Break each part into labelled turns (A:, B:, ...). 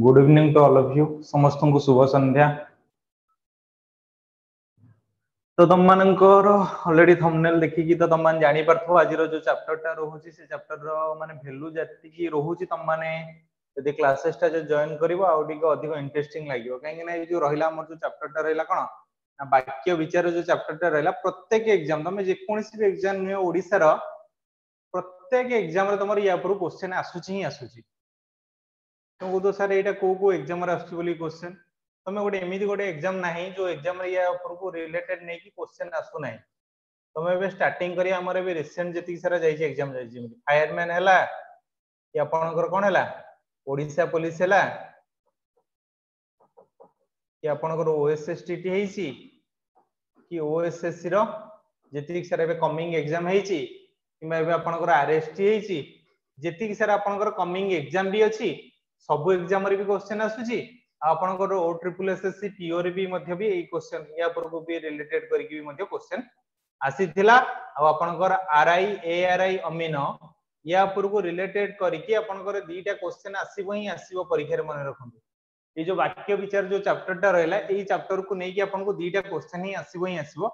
A: Good evening to all of you समस्त शुभ संध्या तो तुम मानकर ऑलरेडी थंबनेल देखिकी तो तुम जानी परथो आज जो चैप्टर टा रोचे से चैप्टर रो माने वैल्यू जति रोचे तुम माने यदि क्लासेस टा जॉइन करिवो आउ टिके अधिक इंटरेस्टिंग लागिवो काहे ना जो रहिला हमर जो चैप्टर टा रहिला कोन ना वाक्य विचार जो चैप्टर टा रहिला प्रत्येक एग्जाम तुम जे कोनसी भी एग्जाम ने ओडिसा रो प्रत्येक एग्जाम रे तुमर या पर क्वेश्चन आसुची ही आसुची तुमको तो सर ये कौ को एग्जाम रे आछी गोटे एमिति गोटे एग्जाम नाही जो एग्जाम रे रिलेटेड नहीं की क्वेश्चन आसु नै तमे स्टार्ट स्टार्टिंग करी सारा जाई छै फायरमैन है कि अपन कर कोन पुलिस हला कि अपन कर ओएसएसटीटी हेसी कि ओएसएससी रो जति सारा कमिंग एक्जाम हे छै कि मे बे अपन कर सारा अपन कमिंग एग्जाम भी अच्छी ସବୁ ଏକ୍ଜାମ ରେ ବି କ୍ୱେଶ୍ଚନ ଆସୁଛି ଆଉ ଆପଣଙ୍କର O triple S S C PEO ରେ ବି ମଧ୍ୟ ବି ଏଇ କ୍ୱେଶ୍ଚନ ୟା ଉପରକୁ ବି ରିଲେଟେଡ୍ କରିକି ବି ମଧ୍ୟ କ୍ୱେଶ୍ଚନ ଆସିଥିଲା ଆଉ ଆପଣଙ୍କର R I A R I ଅମିନ ୟା ଉପରକୁ ରିଲେଟେଡ୍ କରିକି ଆପଣଙ୍କର ଦୁଇଟା କ୍ୱେଶ୍ଚନ ଆସିବ ହିଁ ଆସିବ ପରୀକ୍ଷାରେ ମନେ ରଖନ୍ତୁ ଏଇ ଯୋଉ ବାକ୍ୟ ବିଚାର ଯୋଉ ଚାପ୍ଟରଟା ରହିଲା ଏଇ ଚାପ୍ଟରକୁ ନେଇକି ଆପଣଙ୍କୁ ଦୁଇଟା କ୍ୱେଶ୍ଚନ ହିଁ ଆସିବ ହିଁ ଆସିବ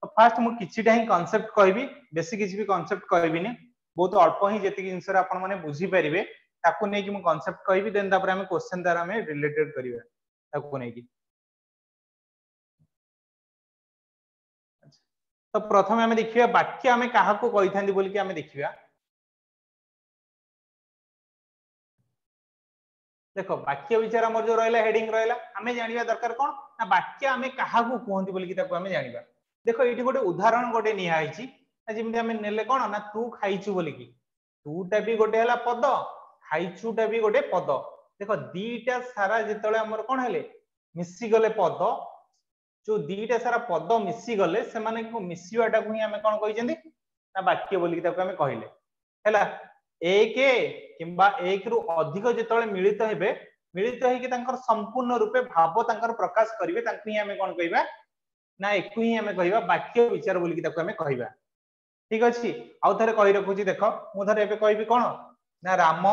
A: ତ ଫାର୍ଷ୍ଟ ମୁଁ କିଛିଟା ହିଁ କନସେପ୍ଟ କହିବି ବେଶୀ କିଛି ବି କନସେପ୍ଟ କହିବିନି ବହୁତ ଅଳ୍ପ ହିଁ ଯେତିକି ଜିନିଷରେ ଆପଣମାନେ ବୁଝିପାରିବେ ताकू नहीं कि कनसेप्ट कहबी देन तापर हमें क्वेश्चन द्वारा हमें रिलेटेड करिवा ताकू नहीं कि
B: अच्छा। तो प्रथम आम देखा वाक्य आम क्या कही था बोल कि आम देखा
A: देखो वाक्य विचार आम जो रहला हेडिंग रहला हमें जानिबा दरकार कोन ना वाक्य हमें कहा को आम बोल कहते बोलिकी हमें जानिबा देखो ये गोटे उदाहरण गोटे निहाई छी जेमि हमें नेले कोन ना तू खाइछु बोल खाई तू टा भी गोटे हला पद ଖାଇଛୁଟା ବି ଗୋଟେ ପଦ ଦେଖ ଦିଟା ସାରା ଯେତେବେଳେ ଆମର କଣ ହେଲେ ମିଶିଗଲେ ପଦ ଯୋଉ ଦିଟା ସାରା ପଦ ମିଶିଗଲେ ସେମାନେ ମିଶିବାଟାକୁ ହିଁ ଆମେ କଣ କହିଛନ୍ତି ନା ବାକ୍ୟ ବୋଲିକି ତାକୁ ଆମେ କହିଲେ ହେଲା ଏକ କିମ୍ବା ଏକରୁ ଅଧିକ ଯେତେବେଳେ ମିଳିତ ହେବେ ମିଳିତ ହେଇକି ତାଙ୍କର ସମ୍ପୂର୍ଣ୍ଣ ରୂପେ ଭାବ ତାଙ୍କର ପ୍ରକାଶ କରିବେ ତାଙ୍କୁ ହିଁ ଆମେ କଣ କହିବା ନା ଏକୁ ହିଁ ଆମେ କହିବା ବାକ୍ୟ ବିଚାର ବୋଲିକି ତାକୁ ଆମେ କହିବା ଠିକ ଅଛି ଆଉ ଥରେ କହି ରଖୁଛି ଦେଖ ମୁଁ ଥରେ ଏବେ କହିବି କଣ ନା ରାମ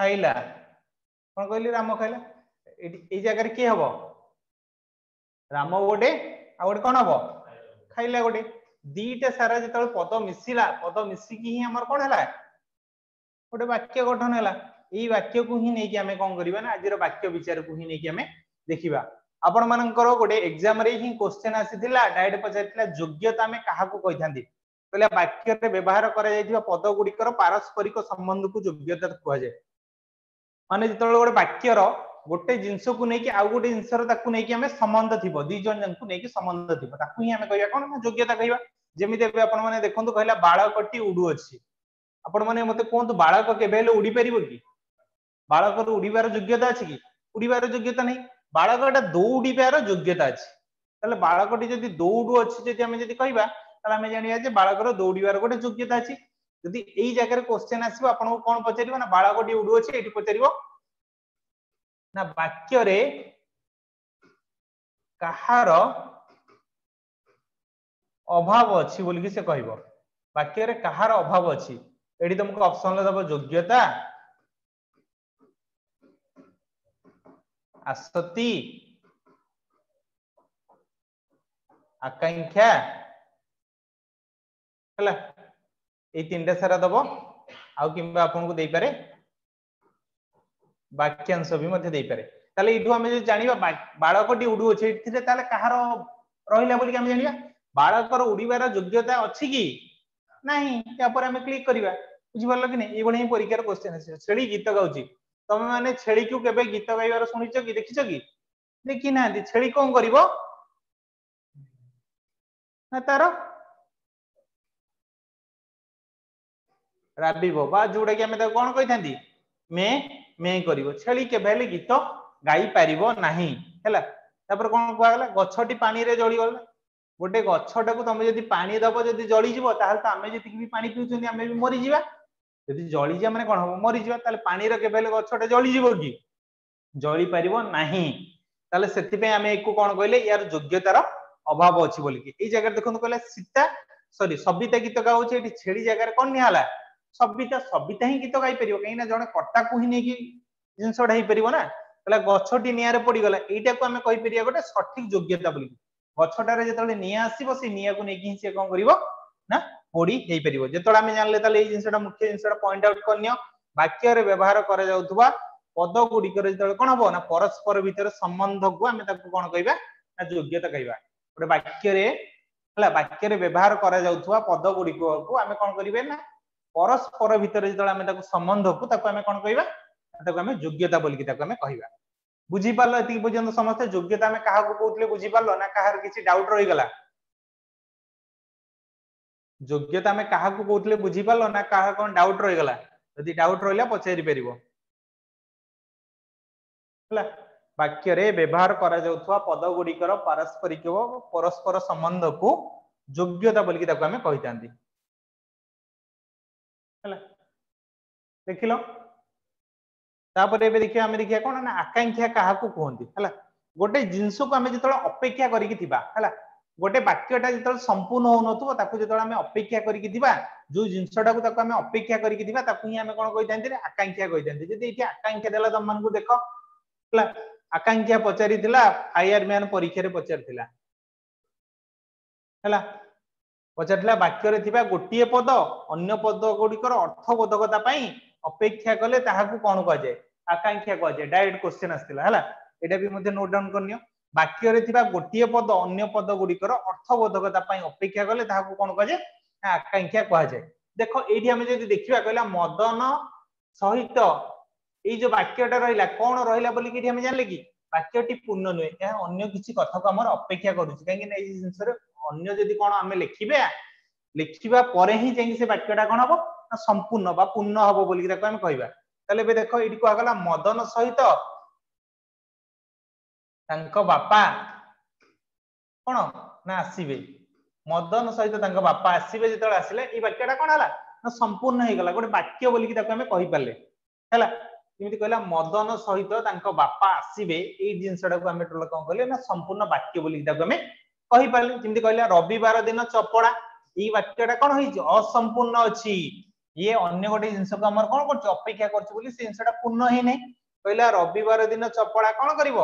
A: ଖାଇଲା କ'ଣ କହିଲି ରାମ ଖାଇଲା ଏଠି ଏଇ ଜାଗାରେ କିଏ ହବ ରାମ ଗୋଟେ ଆଉ ଗୋଟେ କ'ଣ ହବ ଖାଇଲା ଗୋଟେ ଦିଟା ସାରା ଯେତେବେଳେ ପଦ ମିଶିଲା ପଦ ମିଶିକି ହିଁ ଆମର କ'ଣ ହେଲା ଗୋଟେ ବାକ୍ୟ ଗଠନ ହେଲା ଏଇ ବାକ୍ୟକୁ ହିଁ ନେଇକି ଆମେ କ'ଣ କରିବା ନା ଆଜିର ବାକ୍ୟ ବିଚାରକୁ ହିଁ ନେଇକି ଆମେ ଦେଖିବା ଆପଣମାନଙ୍କର ଗୋଟେ ଏକ୍ଜାମରେ ହିଁ କୋଶ୍ଚେନ୍ ଆସିଥିଲା ଡାଇରେକ୍ଟ ପଚାରିଥିଲା ଯୋଗ୍ୟତା ଆମେ କାହାକୁ କହିଥାନ୍ତି କହିଲେ ବାକ୍ୟରେ ବ୍ୟବହାର କରାଯାଇଥିବା ପଦ ଗୁଡ଼ିକର ପାରସ୍ପରିକ ସମ୍ବନ୍ଧକୁ ଯୋଗ୍ୟତା କୁହାଯାଏ মানে যেতবে গোটে বাক্যর গোটে জিনিসকে নেই আউ গোটে জিনিসর তাকে নেই আমি সম্বন্ধ থিব দুই জন জনকু নেই সম্বন্ধ থিব তাকে হি আমি কইবা কোন যোগ্যতা কইবা যেমিতি এবে আপন মানে দেখন্তু কহিলা বাড়কটি উড়ু আছে আপন মানে মতে কোন্তু বাড়ক কেবে হলে উড়ি পারিব কি বালকর উড়িবার যোগ্যতা আছে কি উড়িবার যোগ্যতা নাই বালকটা দৌড়িবার যোগ্যতা আছে তাহলে বাড়কটি যদি দৌড়ু আছে যদি আমি যদি কইবা তাহলে আমি জানিয়া যে বাড়কর দৌড়িবার গোটে যোগ্যতা আছে ଯଦି ଏଇ ଜାଗାରେ କ୍ୱେଶ୍ଚେନ୍ ଆସିବ ଆପଣଙ୍କୁ କ'ଣ ପଚାରିବ ନା ବାଳକଟି ଉଡୁଅଛି ଏଠି ପଚାରିବ ନା ବାକ୍ୟରେ କାହାର ଅଭାବ ଅଛି ବୋଲିକି ସେ କହିବ ବାକ୍ୟରେ କାହାର ଅଭାବ ଅଛି ଏଠି ତମକୁ ଅପସନରେ ଦବ ଯୋଗ୍ୟତା ଆସକ୍ତି ଆକାଂକ୍ଷା ହେଲା এই তিনটা সারা দেব আউ কিংবা আপনাকে দেইপারে বাক্যাংশ বি মধ্যে দেইপারে তাহলে এইটু আমি যদি জানিবা বাড়কটি উড়ুছে এটিতে তাহলে কাহার রহিলা বলি আমি জানিবা বাড়কর উড়িবার যোগ্যতা অছি কি নাই তারপরে আমি ক্লিক করিবা বুঝিপারল কি না এইভাবে হি পরীক্ষার কোশ্চেন আসে ছেড়ি গীত গাউছি তুমি মানে ছেড়ি কু কেবে গীত গাইবার শুনিছ কি দেখিছ কি দেখি না ছেড়ি কোন করিব না তার ରାବିବ ବା ଯୋଉଟାକି ଆମେ ତାକୁ କ'ଣ କହିଥାନ୍ତି ମେ ମେ କରିବ ଛେଳି କେବେ ହେଲେ ଗୀତ ଗାଇପାରିବ ନାହିଁ ହେଲା ତାପରେ କ'ଣ କୁହାଗଲା ଗଛଟି ପାଣିରେ ଜଳିଗଲା ଗୋଟେ ଗଛଟାକୁ ତମେ ଯଦି ପାଣି ଦବ ଯଦି ଜଳିଯିବ ତାହେଲେ ତ ଆମେ ଯେତିକି ବି ପାଣି ପିଉଛନ୍ତି ଆମେ ବି ମରିଯିବା ଯଦି ଜଳିଯିବା ମାନେ କ'ଣ ହବ ମରିଯିବା ତାହେଲେ ପାଣିର କେବେ ହେଲେ ଗଛଟା ଜଳିଯିବ କି ଜଳିପାରିବ ନାହିଁ ତାହେଲେ ସେଥିପାଇଁ ଆମେ ଏକୁ କ'ଣ କହିଲେ ୟାର ଯୋଗ୍ୟତାର ଅଭାବ ଅଛି ବୋଲିକି ଏଇ ଜାଗାରେ ଦେଖନ୍ତୁ କହିଲା ସୀତା ସରି ସବିତା ଗୀତ ଗାଉଛି ଏଠି ଛେଳି ଜାଗାରେ କ'ଣ ନିଆହେଲା ସବିତା ସବିତା ହିଁ ଗୀତ ଗାଇପାରିବ କାହିଁକି ନା ଜଣେ କଟାକୁ ହିଁ ନେଇକି ଜିନିଷଟା ହେଇପାରିବ ନା କହିଲା ଗଛଟି ନିଆଁରେ ପଡିଗଲା ଏଇଟାକୁ ଆମେ କହିପାରିବା ଗୋଟେ ସଠିକ ଯୋଗ୍ୟତା ବୋଲିକି ଗଛଟାରେ ଯେତେବେଳେ ନିଆଁ ଆସିବ ସେଇ ନିଆଁକୁ ନେଇକି ହିଁ ସେ କଣ କରିବ ନା ପୋଡି ହେଇପାରିବ ଯେତେବେଳେ ଆମେ ଜାଣିଲେ ତାହେଲେ ଏଇ ଜିନିଷଟା ମୁଖ୍ୟ ଜିନିଷଟା ପଏଣ୍ଟ ଆଉଟ୍ କରିନିଅ ବାକ୍ୟରେ ବ୍ୟବହାର କରାଯାଉଥିବା ପଦ ଗୁଡିକର ଯେତେବେଳେ କଣ ହବ ନା ପରସ୍ପର ଭିତରେ ସମ୍ବନ୍ଧକୁ ଆମେ ତାକୁ କଣ କହିବା ନା ଯୋଗ୍ୟତା କହିବା ଗୋଟେ ବାକ୍ୟରେ ହେଲା ବାକ୍ୟରେ ବ୍ୟବହାର କରାଯାଉଥିବା ପଦ ଗୁଡିକକୁ ଆମେ କଣ କରିବେ ନା পরস্পর ভিতরে যেত আমি তাকে সম্বন্ধ কু তাকে আমি কোণ কইবা তাকে আমি যোগ্যতা বলিকি তাকে আমি কইবা বুঝি পারল এতিকি পর্যন্ত সমস্ত যোগ্যতা আমি কাহাকু কহুতলে বুঝি পারল না কাহার কিছু ডাউট রই গলা যোগ্যতা আমি কাহাকু কহুতলে বুঝি পারল না কাহ কোন ডাউট রই গলা যদি ডাউট রইলা পচারি পারিব হলা ହେଲା ବାକ୍ୟରେ ବ୍ୟବହାର କରାଯାଉଥିବା ପଦ ଗୁଡ଼ିକର ପାରସ୍ପରିକ ପରସ୍ପର ସମ୍ବନ୍ଧକୁ ଯୋଗ୍ୟତା ବୋଲିକି ତାକୁ ଆମେ କହିଥାନ୍ତି ଦେଖିଲ ତାପରେ ଏବେ ଦେଖିବା ଆମେ ଦେଖିବା କଣ ନା ଆକାଂକ୍ଷା କାହାକୁ କୁହନ୍ତି ହେଲା ଗୋଟେ ଜିନିଷକୁ ଆମେ ଯେତେବେଳେ ଅପେକ୍ଷା କରିକି ଥିବା ହେଲା ଗୋଟେ ବାକ୍ୟଟା ଯେତେବେଳେ ସମ୍ପୂର୍ଣ୍ଣ ହଉନଥିବ ତାକୁ ଯେତେବେଳେ ଆମେ ଅପେକ୍ଷା କରିକି ଥିବା ଯୋଉ ଜିନିଷଟାକୁ ତାକୁ ଆମେ ଅପେକ୍ଷା କରିକି ଥିବା ତାକୁ ହିଁ ଆମେ କଣ କହିଥାନ୍ତି ଆକାଂକ୍ଷା କହିଥାନ୍ତି ଯଦି ଏଠି ଆକାଂକ୍ଷା ଦେଲା ତମମାନଙ୍କୁ ଦେଖ ହେଲା ଆକାଂକ୍ଷା ପଚାରିଥିଲା ଫାୟାର ମ୍ୟାନ ପରୀକ୍ଷାରେ ପଚାରିଥିଲା ହେଲା ପଚାରିଥିଲା ବାକ୍ୟରେ ଥିବା ଗୋଟିଏ ପଦ ଅନ୍ୟ ପଦ ଗୁଡିକର ଅର୍ଥବୋଧକତା ପାଇଁ ଅପେକ୍ଷା କଲେ ତାହାକୁ କଣ କୁହାଯାଏ ଆକାଂକ୍ଷା କୁହାଯାଏ ଡାଇରେକ୍ଟ କ୍ୱେଶ୍ଚେନ୍ ଆସିଥିଲା ହେଲା ଏଇଟା ବି ମଧ୍ୟ ନୋଟ୍ ଡାଉନ୍ କରିନିଅ ବାକ୍ୟରେ ଥିବା ଗୋଟିଏ ପଦ ଅନ୍ୟ ପଦ ଗୁଡିକର ଅର୍ଥବୋଧକତା ପାଇଁ ଅପେକ୍ଷା କଲେ ତାହାକୁ କଣ କୁହାଯାଏ ଆକାଂକ୍ଷା କୁହାଯାଏ ଦେଖ ଏଇଠି ଆମେ ଯଦି ଦେଖିବା କହିଲା ମଦନ ସହିତ ଏଇ ଯୋଉ ବାକ୍ୟଟା ରହିଲା କଣ ରହିଲା ବୋଲିକି ଏଠି ଆମେ ଜାଣିଲେ କି ବାକ୍ୟଟି ପୂର୍ଣ୍ଣ ନୁହେଁ ଏହା ଅନ୍ୟ କିଛି କଥାକୁ ଆମର ଅପେକ୍ଷା କରୁଛି କାହିଁକି ନା ଏଇ ଜିନିଷରେ ଅନ୍ୟ ଯଦି କ'ଣ ଆମେ ଲେଖିବା ଲେଖିବା ପରେ ହିଁ ଯାଇକି ସେ ବାକ୍ୟଟା କ'ଣ ହବ ନା ସମ୍ପୂର୍ଣ୍ଣ ବା ପୂର୍ଣ୍ଣ ହବ ବୋଲିକି ତାକୁ ଆମେ କହିବା ତାହେଲେ ଏବେ ଦେଖ ଏଇଠି କୁହାଗଲା ମଦନ ସହିତ ତାଙ୍କ ବାପା କ'ଣ ନା ଆସିବେ ମଦନ ସହିତ ତାଙ୍କ ବାପା ଆସିବେ ଯେତେବେଳେ ଆସିଲେ ଏଇ ବାକ୍ୟଟା କ'ଣ ହେଲା ନା ସମ୍ପୂର୍ଣ୍ଣ ହେଇଗଲା ଗୋଟେ ବାକ୍ୟ ବୋଲିକି ତାକୁ ଆମେ କହିପାରିଲେ ହେଲା ଯେମିତି କହିଲା ମଦନ ସହିତ ତାଙ୍କ ବାପା ଆସିବେ ଏଇ ଜିନିଷଟାକୁ ଆମେ ଟୋଟାଲ କଣ କହିଲେ ନା ସମ୍ପୂର୍ଣ୍ଣ ବାକ୍ୟ ବୋଲିକି ତାକୁ ଆମେ କହିପାରିଲେ ଯେମିତି କହିଲା ରବିବାର ଦିନ ଚପଡ଼ା ଏଇ ବାକ୍ୟଟା କଣ ହେଇଛି ଅସମ୍ପୂର୍ଣ୍ଣ ଅଛି ଇଏ ଅନ୍ୟ ଗୋଟେ ଜିନିଷକୁ ଆମର କଣ କରୁଛୁ ଅପେକ୍ଷା କରୁଛୁ ବୋଲି ସେ ଜିନିଷଟା ପୂର୍ଣ୍ଣ ହେଇନାହିଁ କହିଲା ରବିବାର ଦିନ ଚପଡ଼ା କଣ କରିବ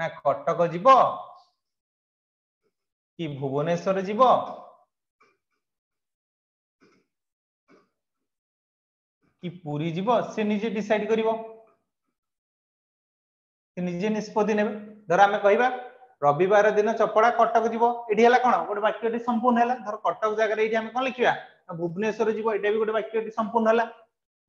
A: ନା କଟକ ଯିବ କି ଭୁବନେଶ୍ୱର ଯିବ
B: କି ପୁରୀ ଯିବ ସେ ନିଜେ
A: ଡିସାଇଡ କରିବ ସେ ନିଜେ ନିଷ୍ପତ୍ତି ନେବେ ଧର ଆମେ କହିବା রবিবার দিন চপড়া কটক যাব এটি হল কোণ গোটে বাক্যটি সম্পূর্ণ হল ধর কটক জায়গায় এইটি আমি কোণ লিখবা ভুবনেশ্বর যাব এটা বি গোটে বাক্যটি সম্পূর্ণ হল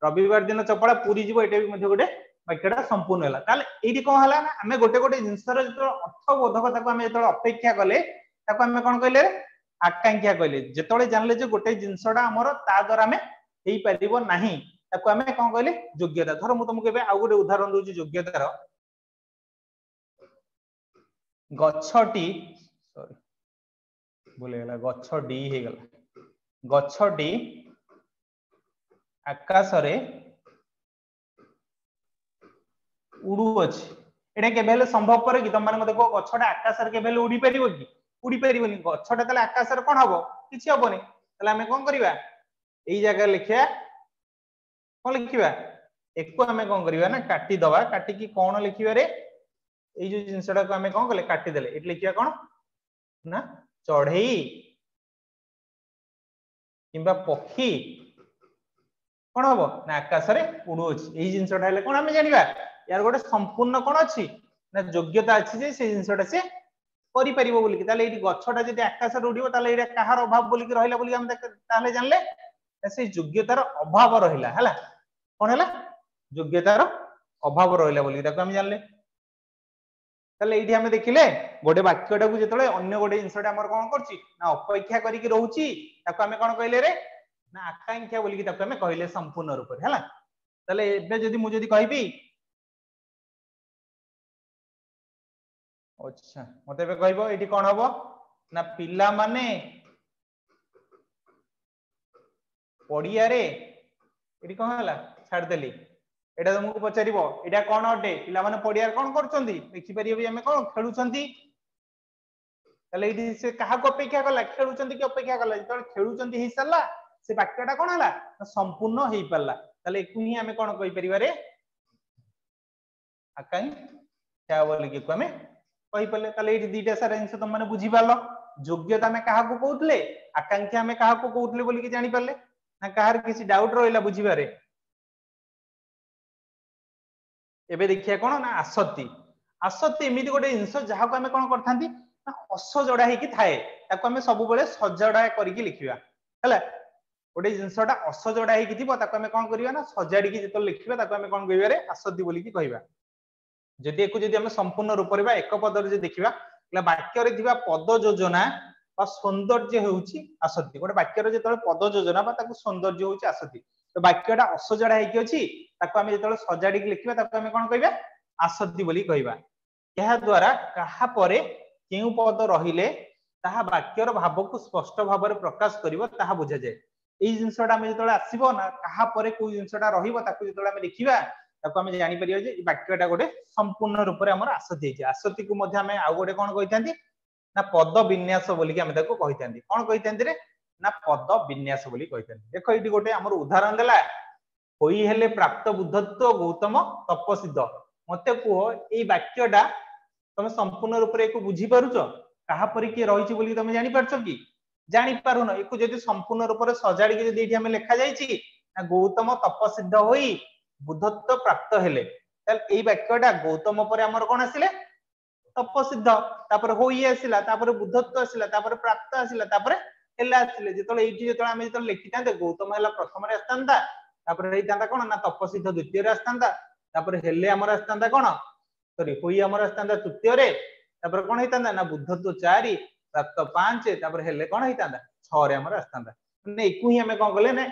A: রবিবার দিন চপড়া পুরী যাব এটা বি মধ্যে গোটে বাক্যটা সম্পূর্ণ হল তাহলে এইটি কোণ হল না আমি গোটে গোটে জিনিসর যেত অর্থবোধক তাকে আমি যেত অপেক্ষা কলে তাকে আমি কোণ কইলে আকাঙ্ক্ষা কইলে যেতবে জানলে যে গোটে জিনিসটা আমার তা দ্বারা আমি হইপারিব না তাকে আমি কোণ কইলে যোগ্যতা ধর মু তোমাকে এবে আউ গোটে উদাহরণ দউছি যোগ্যতার ଗଛଟି ସରି ଭୁଲିଗଲା ଗଛ ଡି ହେଇଗଲା ଗଛଟି ଆକାଶରେ ଉଡୁଅଛି ଏଇଟା କେବେ ହେଲେ ସମ୍ଭବପର କି ତମମାନଙ୍କୁ ଦେଖ ଗଛଟା ଆକାଶରେ କେବେ ହେଲେ ଉଡି ପାରିବ କି ଉଡି ପାରିବନି ଗଛଟା ତାହେଲେ ଆକାଶରେ କଣ ହବ କିଛି ହବନି ତାହେଲେ ଆମେ କଣ କରିବା ଏଇ ଜାଗାରେ ଲେଖିବା କଣ ଲେଖିବା ଏକୁ ଆମେ କଣ କରିବା ନା କାଟିଦବା କାଟିକି କଣ ଲେଖିବାରେ ଏଇ ଯୋଉ ଜିନିଷଟାକୁ ଆମେ କଣ କଲେ କାଟିଦେଲେ ଏଠି ଲେଖିବା କଣ ନା ଚଢେଇ କିମ୍ବା ପକ୍ଷୀ କଣ ହବ ନା ଆକାଶରେ ଉଡୁଅଛି ଏଇ ଜିନିଷଟା ହେଲେ କଣ ଆମେ ଜାଣିବା ୟାର ଗୋଟେ ସମ୍ପୂର୍ଣ୍ଣ କଣ ଅଛି ନା ଯୋଗ୍ୟତା ଅଛି ଯେ ସେ ଜିନିଷଟା ସେ କରିପାରିବ ବୋଲିକି ତାହେଲେ ଏଇଠି ଗଛଟା ଯଦି ଆକାଶରେ ଉଡିବ ତାହେଲେ ଏଇଟା କାହାର ଅଭାବ ବୋଲିକି ରହିଲା ବୋଲି ଆମେ ତାହେଲେ ଜାଣିଲେ ସେଇ ଯୋଗ୍ୟତାର ଅଭାବ ରହିଲା ହେଲା କଣ ହେଲା ଯୋଗ୍ୟତାର ଅଭାବ ରହିଲା ବୋଲି ତାକୁ ଆମେ ଜାଣିଲେ তাহলে এইটি আমি দেখিলে গোটে বাক্যটাকে যেতবে অন্য গোটে জিনিসটা আমার কোণ করছি না অপেক্ষা করি রয়েছি তাকে আমি কোণ কহিলে রে না আকাঙ্ক্ষা বলি তাকে আমি কহিলে সম্পূর্ণ রূপে হল তাহলে
B: এবার যদি মু যদি কহিবি
A: আচ্ছা মতে এবার কইব এটি কোণ হব না পিলা মানে পড়িয়ারে এটি কোণ হল ছাড় দেলি এটা ତମକୁ ପଚାରିବ ଏଇଟା କ'ଣ ଅଟେ ପିଲାମାନେ ପଡିଆରେ କ'ଣ କରୁଛନ୍ତି ଦେଖିପାରିବେ ଆମେ କ'ଣ ଖେଳୁଛନ୍ତି ତାହେଲେ ଏଇଠି ସେ କାହାକୁ ଅପେକ୍ଷା କଲା ଖେଳୁଛନ୍ତି କି ଅପେକ୍ଷା କଲା ଯେତେବେଳେ ଖେଳୁଛନ୍ତି ହେଇସାରିଲା ସେ ବାକ୍ୟଟା କ'ଣ ହେଲା ସମ୍ପୂର୍ଣ୍ଣ ହେଇପାରିଲା ତାହେଲେ ଏକୁ ହିଁ ଆମେ କ'ଣ କହିପାରିବାରେ ଆକାଂକ୍ଷା ବୋଲିକି ଆମେ କହିପାରିଲେ ତାହେଲେ ଏଇଠି ଦୁଇଟା ସାରା ଜିନିଷ ତମମାନେ ବୁଝିପାରିଲ ଯୋଗ୍ୟତା ଆମେ କାହାକୁ କହୁଥିଲେ ଆକାଂକ୍ଷା ଆମେ କାହାକୁ କହୁଥିଲେ ବୋଲିକି ଜାଣିପାରିଲେ ନା କାହାର କିଛି ଡାଉଟ୍ ରହିଲା ବୁଝିବାରେ ଏବେ ଦେଖିବା କ'ଣ ନା ଆସତି ଆସତି ଏମିତି ଗୋଟେ ଜିନିଷ ଯାହାକୁ ଆମେ କ'ଣ କରିଥାନ୍ତି ନା ଅସଜଡ଼ା ହେଇକି ଥାଏ ତାକୁ ଆମେ ସବୁବେଳେ ସଜଡ଼ା କରିକି ଲିଖିବା ହେଲା ଗୋଟେ ଜିନିଷଟା ଅସଜଡ଼ା ହେଇକି ଥିବ ତାକୁ ଆମେ କ'ଣ କରିବା ନା ସଜାଡ଼ିକି ଯେତେବେଳେ ଲେଖିବା ତାକୁ ଆମେ କ'ଣ କହିବାରେ ଆସତି ବୋଲିକି କହିବା ଯଦି ୟାକୁ ଯଦି ଆମେ ସମ୍ପୂର୍ଣ୍ଣ ରୂପରେ ବା ଏକ ପଦରେ ଯଦି ଦେଖିବା ହେଲେ ବାକ୍ୟରେ ଥିବା ପଦ ଯୋଜନା বা ସୌନ୍ଦର୍ଯ୍ୟ ହେଉଛି ଆସତି ଗୋଟେ ବାକ୍ୟର ଯେତେବେଳେ ପଦ ଯୋଜନା ବା ତାକୁ ସୌନ୍ଦର୍ଯ୍ୟ ହେଉଛି ଆସତି তো বাক্যটা অসজড়া হয়েকি অছি তাকে আমি যেত সজাড়িকি লিখবা তাকে আমি কোণ কহবা আসন্তি বলি কহবা এহাদ্বারা কাহা পরে কেউ পদ রহলে তাহা বাক্যর ভাবকু স্পষ্ট ভাবে প্রকাশ করিব তাহা বুঝা যায় এই জিনিসটা আমি যেতবে আসব না কাহা পরে কেউ জিনিসটা রহব তাকে যেতবে আমি লিখবা ତାକୁ ଆମେ ଜାଣିପାରିବା ଯେ ଏଇ ବାକ୍ୟଟା ଗୋଟେ ସମ୍ପୂର୍ଣ୍ଣ ରୂପରେ ଆମର ଆସତି ହେଇଛି ଆସତିକୁ ମଧ୍ୟ ଆମେ ଆଉ ଗୋଟେ କଣ କହିଥାନ୍ତି ନା ପଦ ବିନ୍ୟାସ ବୋଲିକି ଆମେ ତାକୁ କହିଥାନ୍ତି କଣ କହିଥାନ୍ତି ରେ ନା ପଦ ବିନ୍ୟାସ ବୋଲି କହିଥାନ୍ତି ଦେଖ ଏଇଠି ଗୋଟେ ଆମର ଉଦାହରଣ ଦେଲା ହୋଇ ହେଲେ ପ୍ରାପ୍ତ ବୁଦ୍ଧତ୍ଵ ଗୌତମ ତପସିଦ୍ଧ ମତେ କୁହ ଏଇ ବାକ୍ୟଟା ତମେ ସମ୍ପୂର୍ଣ୍ଣ ରୂପରେ ଏକୁ ବୁଝିପାରୁଛ ପରି କିଏ ରହିଛି ବୋଲି ତମେ ଜାଣିପାରୁଛ କି ଜାଣିପାରୁନ ଏକୁ ଯଦି ସମ୍ପୂର୍ଣ୍ଣ ରୂପରେ ସଜାଡିକି ଯଦି ଏଇଠି ଆମେ ଲେଖାଯାଇଛି ନା ଗୌତମ ତପସିଦ୍ଧ ହୋଇ ବୁଦ୍ଧତ୍ୱ ପ୍ରାପ୍ତ ହେଲେ ତାହେଲେ ଏଇ ବାକ୍ୟଟା ଗୌତମ ପରେ ଆମର କଣ ଆସିଲେ ତପସିଦ୍ଧ ତାପରେ ହୋଇ ଆସିଲା ତାପରେ ବୁଦ୍ଧତ୍ଵ ଆସିଲା ତାପରେ ପ୍ରାପ୍ତ ଆସିଲା ତାପରେ ହେଲେ ଆସିଲେ ଯେତେବେଳେ ଏଇଠି ଯେତେବେଳେ ଆମେ ଯେତେବେଳେ ଲେଖିଥାନ୍ତେ ଗୌତମ ହେଲା ପ୍ରଥମରେ ଆସିଥାନ୍ତା ତାପରେ ହେଇଥାନ୍ତା କଣ ନା ତପସିଦ୍ଧ ଦ୍ୱିତୀୟରେ ଆସିଥାନ୍ତା ତାପରେ ହେଲେ ଆମର ଆସିଥାନ୍ତା କଣ ସରି ହୋଇ ଆମର ଆସିଥାନ୍ତା ତୃତୀୟରେ ତାପରେ କଣ ହେଇଥାନ୍ତା ନା ବୁଦ୍ଧତ୍ଵ ଚାରି ପ୍ରାପ୍ତ ପାଞ୍ଚ ତାପରେ ହେଲେ କଣ ହେଇଥାନ୍ତା ଛଅରେ ଆମର ଆସିଥାନ୍ତା ମାନେ ଏକୁ ହିଁ ଆମେ କଣ କଲେ ନା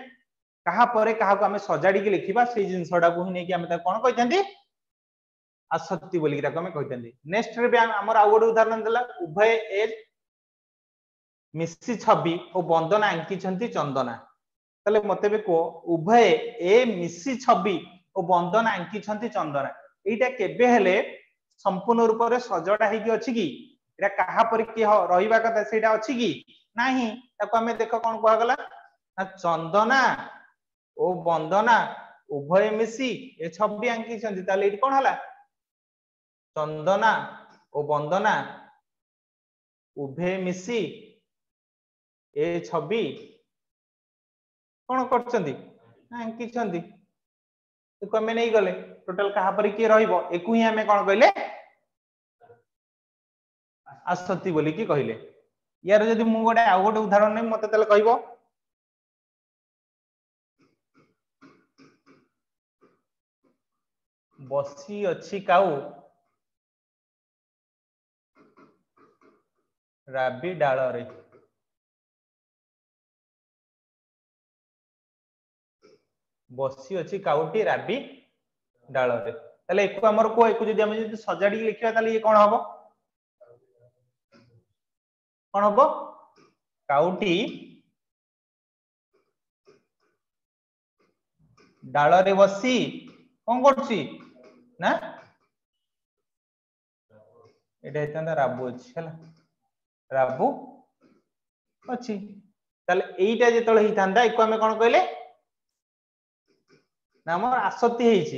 A: କାହା ପରେ କାହାକୁ ଆମେ ସଜାଡିକି ଲେଖିବା ସେଇ ଜିନିଷଟାକୁ ହିଁ ନେଇକି ଆମେ ତାକୁ କଣ କହିଥାନ୍ତି ଆସକ୍ତି ବୋଲିକି ତାକୁ ଆମେ କହିଥାନ୍ତି ନେକ୍ସଟରେ ବି ଆମର ଆଉ ଗୋଟେ ଉଦାହରଣ ଦେଲା ଉଭୟ ଏଜ୍ ମିଶି ଛବି ଓ ବନ୍ଦନା ଆଙ୍କିଛନ୍ତି ଚନ୍ଦନା ତାହେଲେ ମତେ ବି କୁହ ଉଭୟ ଏ ମିଶି ଛବି ଓ ବନ୍ଦନା ଆଙ୍କିଛନ୍ତି ଚନ୍ଦନା ଏଇଟା କେବେ ହେଲେ ସମ୍ପୂର୍ଣ୍ଣ ରୂପରେ ସଜଡା ହେଇକି ଅଛି କି ଏଇଟା କାହାପରି କିଏ ରହିବା କଥା ସେଇଟା ଅଛି କି ନାହିଁ ତାକୁ ଆମେ ଦେଖ କଣ କୁହାଗଲା ନା ଚନ୍ଦନା ଓ ବନ୍ଦନା ଉଭୟ ମିଶି ଏ ଛବି ଆଙ୍କିଛନ୍ତି ତାହେଲେ ଏଇଠି କଣ ହେଲା ଚନ୍ଦନା ଓ ବନ୍ଦନା ଉଭୟ ମିଶି ଏ ଛବି କ'ଣ କରିଛନ୍ତି ନା ଆଙ୍କିଛନ୍ତି ତାକୁ ଆମେ ନେଇଗଲେ ଟୋଟାଲ କାହାପରି କିଏ ରହିବ ଏକୁ ହିଁ ଆମେ କ'ଣ କହିଲେ ଆସତି ବୋଲିକି କହିଲେ ୟାର ଯଦି ମୁଁ ଗୋଟେ ଆଉ ଗୋଟେ ଉଦାହରଣ ନେବି ମତେ ତାହେଲେ କହିବ
B: ବସି ଅଛି କାଉ ରାବି ଡାଳରେ
A: ବସି ଅଛି କାଉଟି ରାବି ଡାଳରେ ତାହେଲେ ଏକୁ ଆମର କୁହ ଏକୁ ଯଦି ଆମେ ଯଦି ସଜାଡିକି ଲେଖିବା ତାହେଲେ ଇଏ କଣ ହବ କଣ ହବ କାଉଟି
B: ଡାଳରେ ବସି
A: କଣ କରୁଛି ନା ଏଇଟା ହେଇଥାନ୍ତା ରାବୁ ଅଛି ହେଲା ରାବୁ ଅଛି ତାହେଲେ ଏଇଟା ଯେତେବେଳେ ହେଇଥାନ୍ତା ଏକୁ ଆମେ କଣ କହିଲେ ନା ଆମର ଆସକ୍ତି ହେଇଛି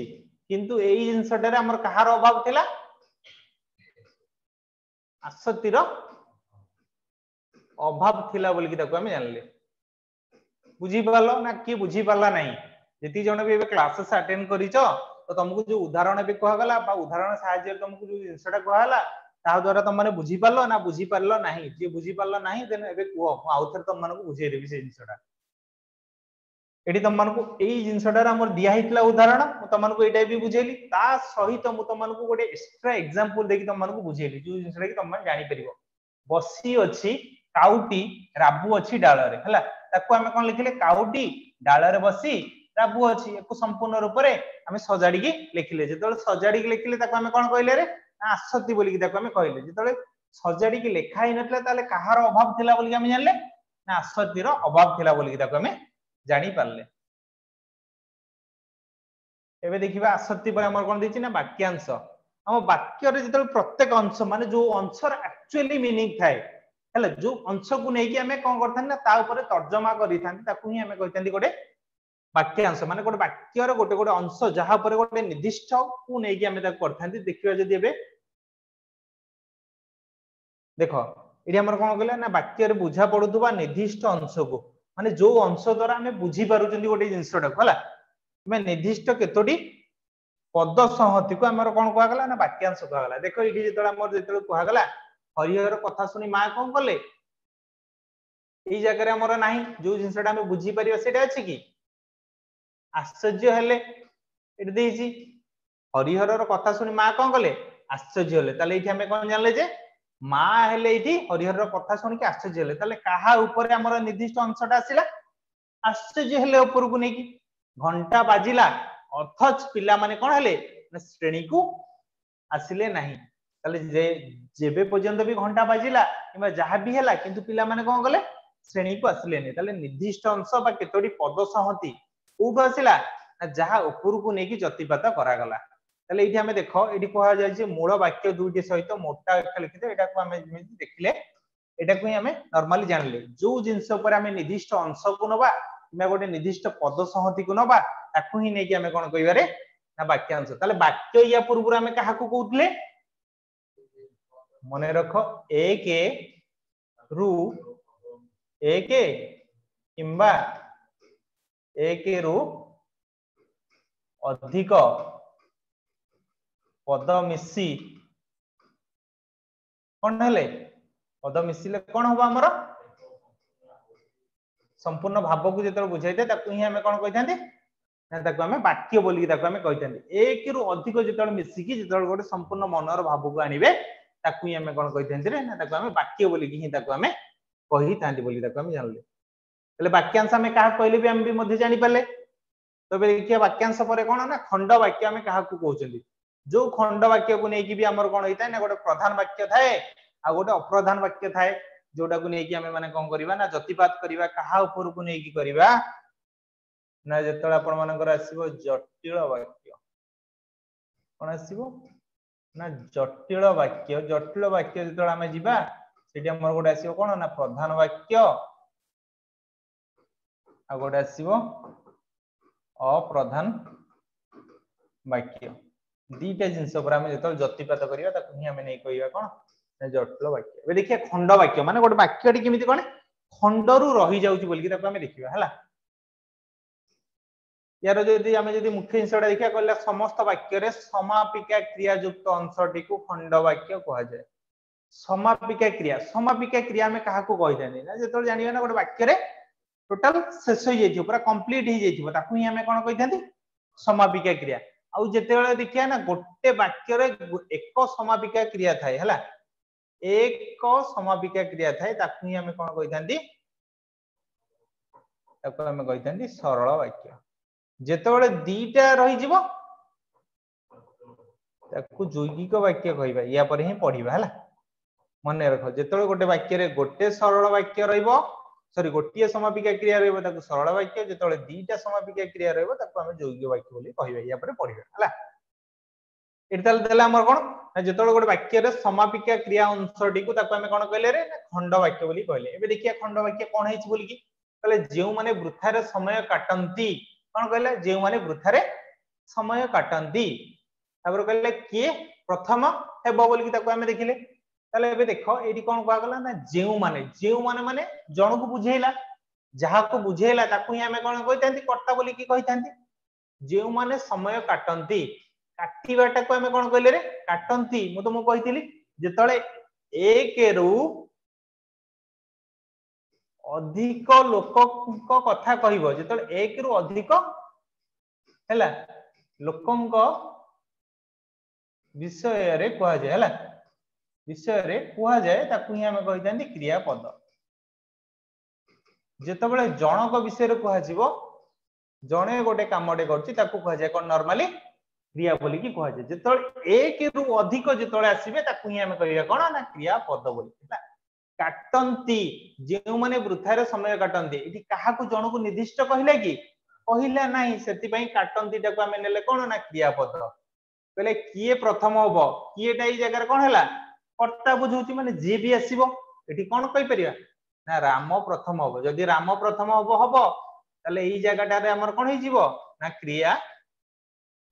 A: କିନ୍ତୁ ଏଇ ଜିନିଷଟାରେ ଆମର କାହାର ଅଭାବ ଥିଲା ଆସକ୍ତିର ଅଭାବ ଥିଲା ବୋଲିକି ତାକୁ ଆମେ ଜାଣିଲେ ବୁଝିପାରିଲ ନା କିଏ ବୁଝିପାରିଲା ନାହିଁ ଯେତିକି ଜଣ ବି ଏବେ କ୍ଲାସେସ୍ ଆଟେଣ୍ଡ କରିଛ ତ ତମକୁ ଯୋଉ ଉଦାହରଣ ଏବେ କୁହାଗଲା ବା ଉଦାହରଣ ସାହାଯ୍ୟରେ ତମକୁ ଯୋଉ ଜିନିଷଟା କୁହାଗଲା ତାହା ଦ୍ୱାରା ତମମାନେ ବୁଝିପାରିଲ ନା ବୁଝିପାରିଲ ନାହିଁ ଯିଏ ବୁଝିପାରିଲ ନାହିଁ ଦେନ୍ ଏବେ କୁହ ମୁଁ ଆଉଥରେ ତମମାନଙ୍କୁ ବୁଝେଇଦେବି ସେ ଜିନିଷଟା ଏଠି ତମମାନଙ୍କୁ ଏଇ ଜିନିଷଟାର ଆମର ଦିଆ ହେଇଥିଲା ଉଦାହରଣ ମୁଁ ତମମାନଙ୍କୁ ଏଇଟା ବି ବୁଝେଇଲି ତା ସହିତ ମୁଁ ତମମାନଙ୍କୁ ଗୋଟେ ଏକ୍ସଟ୍ରା ଏକ୍ସାମ୍ପଲ ଦେଇକି ତମମାନଙ୍କୁ ବୁଝେଇଲି ଯୋଉ ଜିନିଷଟା କି ତମମାନେ ଜାଣିପାରିବ ବସି ଅଛି କାଉଟି ରାବୁ ଅଛି ଡାଳରେ ହେଲା ତାକୁ ଆମେ କଣ ଲେଖିଲେ କାଉଟି ଡାଳରେ ବସି ରାବୁ ଅଛି ୟାକୁ ସମ୍ପୂର୍ଣ୍ଣ ରୂପରେ ଆମେ ସଜାଡିକି ଲେଖିଲେ ଯେତେବେଳେ ସଜାଡିକି ଲେଖିଲେ ତାକୁ ଆମେ କଣ କହିଲେ ରେ ନା ଆସତି ବୋଲିକି ତାକୁ ଆମେ କହିଲେ ଯେତେବେଳେ ସଜାଡିକି ଲେଖା ହେଇନଥିଲା ତାହେଲେ କାହାର ଅଭାବ ଥିଲା ବୋଲିକି ଆମେ ଜାଣିଲେ ନା ଆସତିର ଅଭାବ ଥିଲା ବୋଲିକି ତାକୁ ଆମେ ଜାଣିପାରିଲେ ଏବେ ଦେଖିବା ଆସକ୍ତି ପରେ ଆମର କ'ଣ ଦେଇଛି ନା ବାକ୍ୟାଂଶ ଆମ ବାକ୍ୟରେ ଯେତେବେଳେ ପ୍ରତ୍ୟେକ ଅଂଶ ମାନେ ଯୋଉ ଅଂଶର ଆକ୍ଚୁଆଲି ମିନିଂ ଥାଏ ହେଲା ଯୋଉ ଅଂଶକୁ ନେଇକି ଆମେ କ'ଣ କରିଥାନ୍ତି ନା ତା ଉପରେ ତର୍ଜମା କରିଥାନ୍ତି ତାକୁ ହିଁ ଆମେ କହିଥାନ୍ତି ଗୋଟେ ବାକ୍ୟାଂଶ ମାନେ ଗୋଟେ ବାକ୍ୟର ଗୋଟେ ଗୋଟେ ଅଂଶ ଯାହା ଉପରେ ଗୋଟେ ନିର୍ଦ୍ଦିଷ୍ଟକୁ ନେଇକି ଆମେ ତାକୁ କରିଥାନ୍ତି ଦେଖିବା ଯଦି ଏବେ ଦେଖ ଏଠି ଆମର କ'ଣ କହିଲା ନା ବାକ୍ୟରେ ବୁଝା ପଡୁଥିବା ନିର୍ଦ୍ଦିଷ୍ଟ ଅଂଶକୁ ମାନେ ଯୋଉ ଅଂଶ ଦ୍ଵାରା ଆମେ ବୁଝିପାରୁଛନ୍ତି ଗୋଟେ ଜିନିଷଟାକୁ ହେଲା ନିର୍ଦ୍ଦିଷ୍ଟ କେତୋଟି ପଦ ସଂହତିକୁ ଆମର କଣ କୁହାଗଲା ନା ବାକ୍ୟାଂଶ କୁହାଗଲା ଦେଖ ଏଇଠି ଯେତେବେଳେ ଆମର ଯେତେବେଳେ କୁହାଗଲା ହରିହର କଥା ଶୁଣି ମା କଣ କଲେ ଏଇ ଜାଗାରେ ଆମର ନାହିଁ ଯୋଉ ଜିନିଷଟା ଆମେ ବୁଝିପାରିବା ସେଇଟା ଅଛି କି ଆଶ୍ଚର୍ଯ୍ୟ ହେଲେ ଏଠି ଦେଇଛି ହରିହରର କଥା ଶୁଣି ମା କଣ କଲେ ଆଶ୍ଚର୍ଯ୍ୟ ହେଲେ ତାହେଲେ ଏଇଠି ଆମେ କଣ ଜାଣିଲେ ଯେ মা ହେଲେ ଏଇଠି ହରିହରର କଥା ଶୁଣିକି ଆଶ୍ଚର୍ଯ୍ୟ ହେଲେ ତାହେଲେ କାହା ଉପରେ ଆମର ନିର୍ଦ୍ଦିଷ୍ଟ ଅଂଶଟା ଆସିଲା ଆଶ୍ଚର୍ଯ୍ୟ ହେଲେ ଉପରକୁ ନେଇକି ଘଣ୍ଟା ବାଜିଲା ଅଥଚ ପିଲାମାନେ କ'ଣ ହେଲେ ଶ୍ରେଣୀକୁ ଆସିଲେ ନାହିଁ ତାହେଲେ ଯେବେ ପର୍ଯ୍ୟନ୍ତ ବି ଘଣ୍ଟା ବାଜିଲା କିମ୍ବା ଯାହା ବି ହେଲା କିନ୍ତୁ ପିଲାମାନେ କ'ଣ କଲେ ଶ୍ରେଣୀକୁ ଆସିଲେନି ତାହେଲେ ନିର୍ଦ୍ଦିଷ୍ଟ ଅଂଶ ବା କେତୋଟି ପଦ ସଂହତି କୋଉଠୁ ଆସିଲା ଯାହା ଉପରକୁ ନେଇକି ଯତିପାତ କରାଗଲା ତାହେଲେ ଏଇଠି ଆମେ ଦେଖ ଏଇଠି କୁହାଯାଇଛି ମୂଳ ବାକ୍ୟ ଦୁଇଟି ସହିତ ମୋଟା ଅକ୍ଷର ଲେଖିତେ ଏଟାକୁ ଆମେ ଯେମିତି ଦେଖିଲେ ଏଟାକୁ ହିଁ ଆମେ ନର୍ମାଲି ଜାଣିଲେ ଯୋଉ ଜିନିଷ ଉପରେ ଆମେ ନିର୍ଦ୍ଦିଷ୍ଟ ଅଂଶକୁ ନବା କିମ୍ବା ଗୋଟେ ନିର୍ଦ୍ଦିଷ୍ଟ ପଦ ସଂହତିକୁ ନବା ତାକୁ ହିଁ ନେଇକି ଆମେ କଣ କହିବାରେ ନା ବାକ୍ୟାଂଶ ତାହେଲେ ବାକ୍ୟ ୟା ପୂର୍ବରୁ ଆମେ କାହାକୁ କହୁଥିଲେ ମନେ ରଖ ଏକ ରୁ ଏକ କିମ୍ବା ଏକରୁ ଅଧିକ ପଦ ମିଶି କଣ ହେଲେ ପଦ ମିଶିଲେ କଣ ହବ ଆମର ସମ୍ପୂର୍ଣ୍ଣ ଭାବକୁ ଯେତେବେଳେ ବୁଝାଇଥାଏ ତାକୁ ହିଁ ଆମେ କଣ କହିଥାନ୍ତି ନା ତାକୁ ଆମେ ବାକ୍ୟ ବୋଲିକି ତାକୁ ଆମେ କହିଥାନ୍ତି ଏକରୁ ଅଧିକ ଯେତେବେଳେ ମିଶିକି ଯେତେବେଳେ ଗୋଟେ ସମ୍ପୂର୍ଣ୍ଣ ମନର ଭାବକୁ ଆଣିବେ ତାକୁ ହିଁ ଆମେ କଣ କହିଥାନ୍ତି ନା ତାକୁ ଆମେ ବାକ୍ୟ ବୋଲିକି ହିଁ ତାକୁ ଆମେ କହିଥାନ୍ତି ବୋଲି ତାକୁ ଆମେ ଜାଣିଲେ ହେଲେ ବାକ୍ୟାଂଶ ଆମେ କାହାକୁ କହିଲେ ବି ଆମେ ବି ମଧ୍ୟ ଜାଣିପାରିଲେ ତେବେ ଦେଖିବା ବାକ୍ୟାଂଶ ପରେ କଣ ନା ଖଣ୍ଡ ବାକ୍ୟ ଆମେ କାହାକୁ କହୁଛନ୍ତି जो खंड वाक्य को लेकिन भी आम कौन होता है ना गोटे प्रधान वाक्य थाए आ गोटे अप्रधान वाक्य थाए जोटा को लेकिन आम मैंने कौन करवा ना जतिपात करवा क्या उपरक नहीं करवा ना जो आप जटिल वाक्य कौन आस ना जटिल वाक्य जटिल वाक्य जो आम जाठी आम गोटे आस ना प्रधान वाक्य आ गोटे आसव अप्रधान वाक्य দুইটা জিনিস উপরে আমি যেতবে যতিপাত করিবা তাকু হি আমি নেই কইবা কোন জটিল বাক্য এবে দেখিয়া খণ্ড বাক্য মানে গোটে বাক্যটি কেমিতি কোনে খণ্ডরু রহি যাউছি বলকি তাকু আমি দেখিবা হেলা ইয়ার যদি আমি যদি মুখ্য জিনিসটা দেখিয়া কইলে সমস্ত বাক্যরে সমাপিকা ক্রিয়াযুক্ত অংশটিকু খণ্ড বাক্য কুহযায় সমাপিকা ক্রিয়া সমাপিকা ক্রিয়া আমি কাহাকু কইদানি না যেতবে জানিবা না গোটে বাক্যরে টোটাল শেষ হয়ে যাইছি পুরা কমপ্লিট হয়ে যাইছি তাকু হি আমি কোন কইথাନ୍ତି সমাপিকা ক্রিয়া ଆଉ ଯେତେବେଳେ ଦେଖିବା ନା ଗୋଟେ ବାକ୍ୟରେ ଏକ ସମାପିକା କ୍ରିୟା ଥାଏ ହେଲା ଏକ ସମାପିକା କ୍ରିୟା ଥାଏ ତାକୁ ହିଁ ଆମେ କଣ କହିଥାନ୍ତି ତାକୁ ଆମେ କହିଥାନ୍ତି ସରଳ ବାକ୍ୟ ଯେତେବେଳେ ଦିଟା ରହିଯିବ ତାକୁ ଯୌଗିକ ବାକ୍ୟ କହିବା ୟା ପରେ ହିଁ ପଢିବା ହେଲା ମନେ ରଖ ଯେତେବେଳେ ଗୋଟେ ବାକ୍ୟରେ ଗୋଟେ ସରଳ ବାକ୍ୟ ରହିବ ସରି ଗୋଟିଏ ସମାପିକା କ୍ରିୟା ରହିବ ତାକୁ ସରଳ ବାକ୍ୟ ଯେତେବେଳେ ଦିଟା ସମାପିକା କ୍ରିୟା ରହିବ ତାକୁ ଆମେ ଯୌଗିକ ବାକ୍ୟ ବୋଲି କହିବା ୟା ପରେ ପଢିବା ହେଲା ଏଠି ତାହେଲେ ଦେଲେ ଆମର କଣ ନା ଯେତେବେଳେ ଗୋଟେ ବାକ୍ୟରେ ସମାପିକା କ୍ରିୟା ଅଂଶଟିକୁ ତାକୁ ଆମେ କଣ କହିଲେ ରେ ଖଣ୍ଡ ବାକ୍ୟ ବୋଲି କହିଲେ ଏବେ ଦେଖିବା ଖଣ୍ଡ ବାକ୍ୟ କଣ ହେଇଛି ବୋଲିକି କହିଲେ ଯେଉଁମାନେ ବୃଥାରେ ସମୟ କାଟନ୍ତି କଣ କହିଲେ ଯେଉଁମାନେ ବୃଥାରେ ସମୟ କାଟନ୍ତି ତାପରେ କହିଲେ କିଏ ପ୍ରଥମ ହେବ ବୋଲିକି ତାକୁ ଆମେ ଦେଖିଲେ ତାହେଲେ ଏବେ ଦେଖ ଏଇଠି କଣ କୁହାଗଲା ନା ଯେଉଁମାନେ ଯେଉଁମାନେ ମାନେ ଜଣକୁ ବୁଝେଇଲା ଯାହାକୁ ବୁଝେଇଲା ତାକୁ ହିଁ ଆମେ କଣ କହିଥାନ୍ତି କର୍ତ୍ତା ବୋଲିକି କହିଥାନ୍ତି ଯେଉଁମାନେ ସମୟ କାଟନ୍ତି କାଟିବାଟାକୁ ଆମେ କଣ କହିଲେ ରେ କାଟନ୍ତି ମୁଁ ତମକୁ କହିଥିଲି ଯେତେବେଳେ ଏକରୁ ଅଧିକ ଲୋକଙ୍କ କଥା କହିବ ଯେତେବେଳେ ଏକରୁ ଅଧିକ ହେଲା ଲୋକଙ୍କ ବିଷୟରେ କୁହାଯାଏ ହେଲା ବିଷୟରେ କୁହାଯାଏ ତାକୁ ହିଁ ଆମେ କହିଥାନ୍ତି କ୍ରିୟାପଦ ଯେତେବେଳେ ଜଣଙ୍କ ବିଷୟରେ କୁହାଯିବ ଜଣେ ଗୋଟେ କାମଟେ କରୁଛି ତାକୁ କୁହାଯାଏ କଣ ନର୍ମାଲି କ୍ରିୟା ବୋଲିକି କୁହାଯାଏ ଯେତେବେଳେ ଏକରୁ ଅଧିକ ଯେତେବେଳେ ଆସିବେ ତାକୁ ହିଁ ଆମେ କହିବା କଣ ନା କ୍ରିୟାପଦ ବୋଲି ହେଲା କାଟନ୍ତି ଯେଉଁମାନେ ବୃଥାରେ ସମୟ କାଟନ୍ତି ଏଠି କାହାକୁ ଜଣକୁ ନିର୍ଦ୍ଦିଷ୍ଟ କହିଲେ କି କହିଲା ନାହିଁ ସେଥିପାଇଁ କାଟନ୍ତିଟାକୁ ଆମେ ନେଲେ କଣ ନା କ୍ରିୟାପଦ କହିଲେ କିଏ ପ୍ରଥମ ହବ କିଏଟା ଏଇ ଜାଗାରେ କଣ ହେଲା କର୍ତ୍ତା ବୁଝଉଛି ମାନେ ଯିଏ ବି ଆସିବ ଏଠି କଣ କହିପାରିବା ନା ରାମ ପ୍ରଥମ ହବ ଯଦି ରାମ ପ୍ରଥମ ହବ ହବ ତାହେଲେ ଏଇ ଜାଗାଟାରେ ଆମର କଣ ହେଇଯିବ ନା କ୍ରିୟା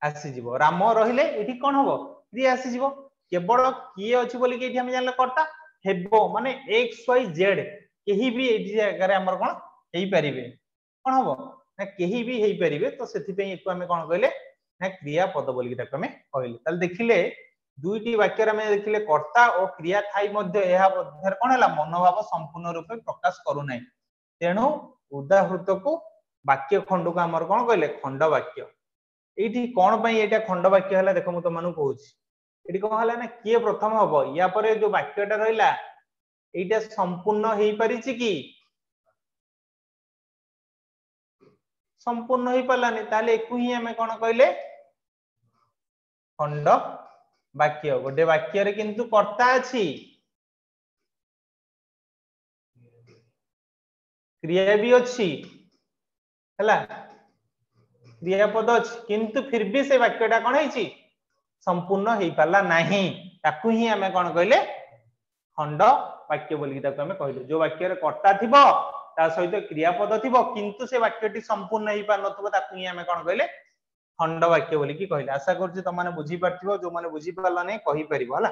A: ଆସିଯିବ ରାମ ରହିଲେ ଏଠି କଣ ହବ କ୍ରିୟା ଆସିଯିବ କେବଳ କିଏ ଅଛି ବୋଲିକି ଏଠି ଆମେ ଜାଣିଲେ କର୍ତ୍ତା ହେବ ମାନେ ଏକ୍ସ ୱାଇ ଜେଡ୍ କେହି ବି ଏଇ ଜାଗାରେ ଆମର କଣ ହେଇପାରିବେ କଣ ହବ ନା କେହି ବି ହେଇପାରିବେ ତ ସେଥିପାଇଁ ଏକୁ ଆମେ କଣ କହିଲେ ନା କ୍ରିୟାପଦ ବୋଲିକି ତାକୁ ଆମେ କହିଲେ ତାହେଲେ ଦେଖିଲେ দুইটি বাক্যের আমি দেখিলে কর্তা ও ক্রিয়া থাই মধ্যে ଏହା ମଧ୍ୟରେ କ'ଣ ହେଲା ମନୋଭାବ ସମ୍ପୂର୍ଣ୍ଣ ରୂପେ ପ୍ରକାଶ କରୁନାହିଁ ତେଣୁ ଉଦାହୃତକୁ ବାକ୍ୟ ଖଣ୍ଡକୁ ଆମର କ'ଣ କହିଲେ ଖଣ୍ଡ ବାକ୍ୟ ଏଇଠି କ'ଣ ପାଇଁ ଏଇଟା ଖଣ୍ଡ ବାକ୍ୟ ହେଲା ଦେଖ ମୁଁ ତମମାନଙ୍କୁ କହୁଛି ଏଠି କ'ଣ ହେଲା ନା କିଏ ପ୍ରଥମ ହବ ୟା ପରେ ଯୋଉ ବାକ୍ୟଟା ରହିଲା ଏଇଟା ସମ୍ପୂର୍ଣ୍ଣ ହେଇପାରିଛି କି ସମ୍ପୂର୍ଣ୍ଣ ହେଇପାରିଲାନି ତାହେଲେ ଏକୁ ହିଁ ଆମେ କ'ଣ କହିଲେ ଖଣ୍ଡ ବାକ୍ୟ ଗୋଟେ ବାକ୍ୟରେ କିନ୍ତୁ କର୍ତ୍ତା ଅଛି କ୍ରିୟା ବି ଅଛି ହେଲା କ୍ରିୟାପଦ ଅଛି କିନ୍ତୁ ଫିର ବି ସେ ବାକ୍ୟଟା କଣ ହେଇଛି ସମ୍ପୂର୍ଣ୍ଣ ହେଇପାରିଲା ନାହିଁ ତାକୁ ହିଁ ଆମେ କଣ କହିଲେ ଖଣ୍ଡ ବାକ୍ୟ ବୋଲିକି ତାକୁ ଆମେ କହିଲୁ ଯୋଉ ବାକ୍ୟରେ କର୍ତ୍ତା ଥିବ ତା ସହିତ କ୍ରିୟାପଦ ଥିବ କିନ୍ତୁ ସେ ବାକ୍ୟଟି ସମ୍ପୂର୍ଣ୍ଣ ହେଇପାରିନଥିବ ତାକୁ ହିଁ ଆମେ କଣ କହିଲେ ଖଣ୍ଡ ବାକ୍ୟ ବୋଲିକି କହିଲେ ଆଶା କରୁଛି ତମମାନେ ବୁଝିପାରିଥିବ ଯୋଉମାନେ ବୁଝିପାରିଲା ନାହିଁ କହିପାରିବ ହେଲା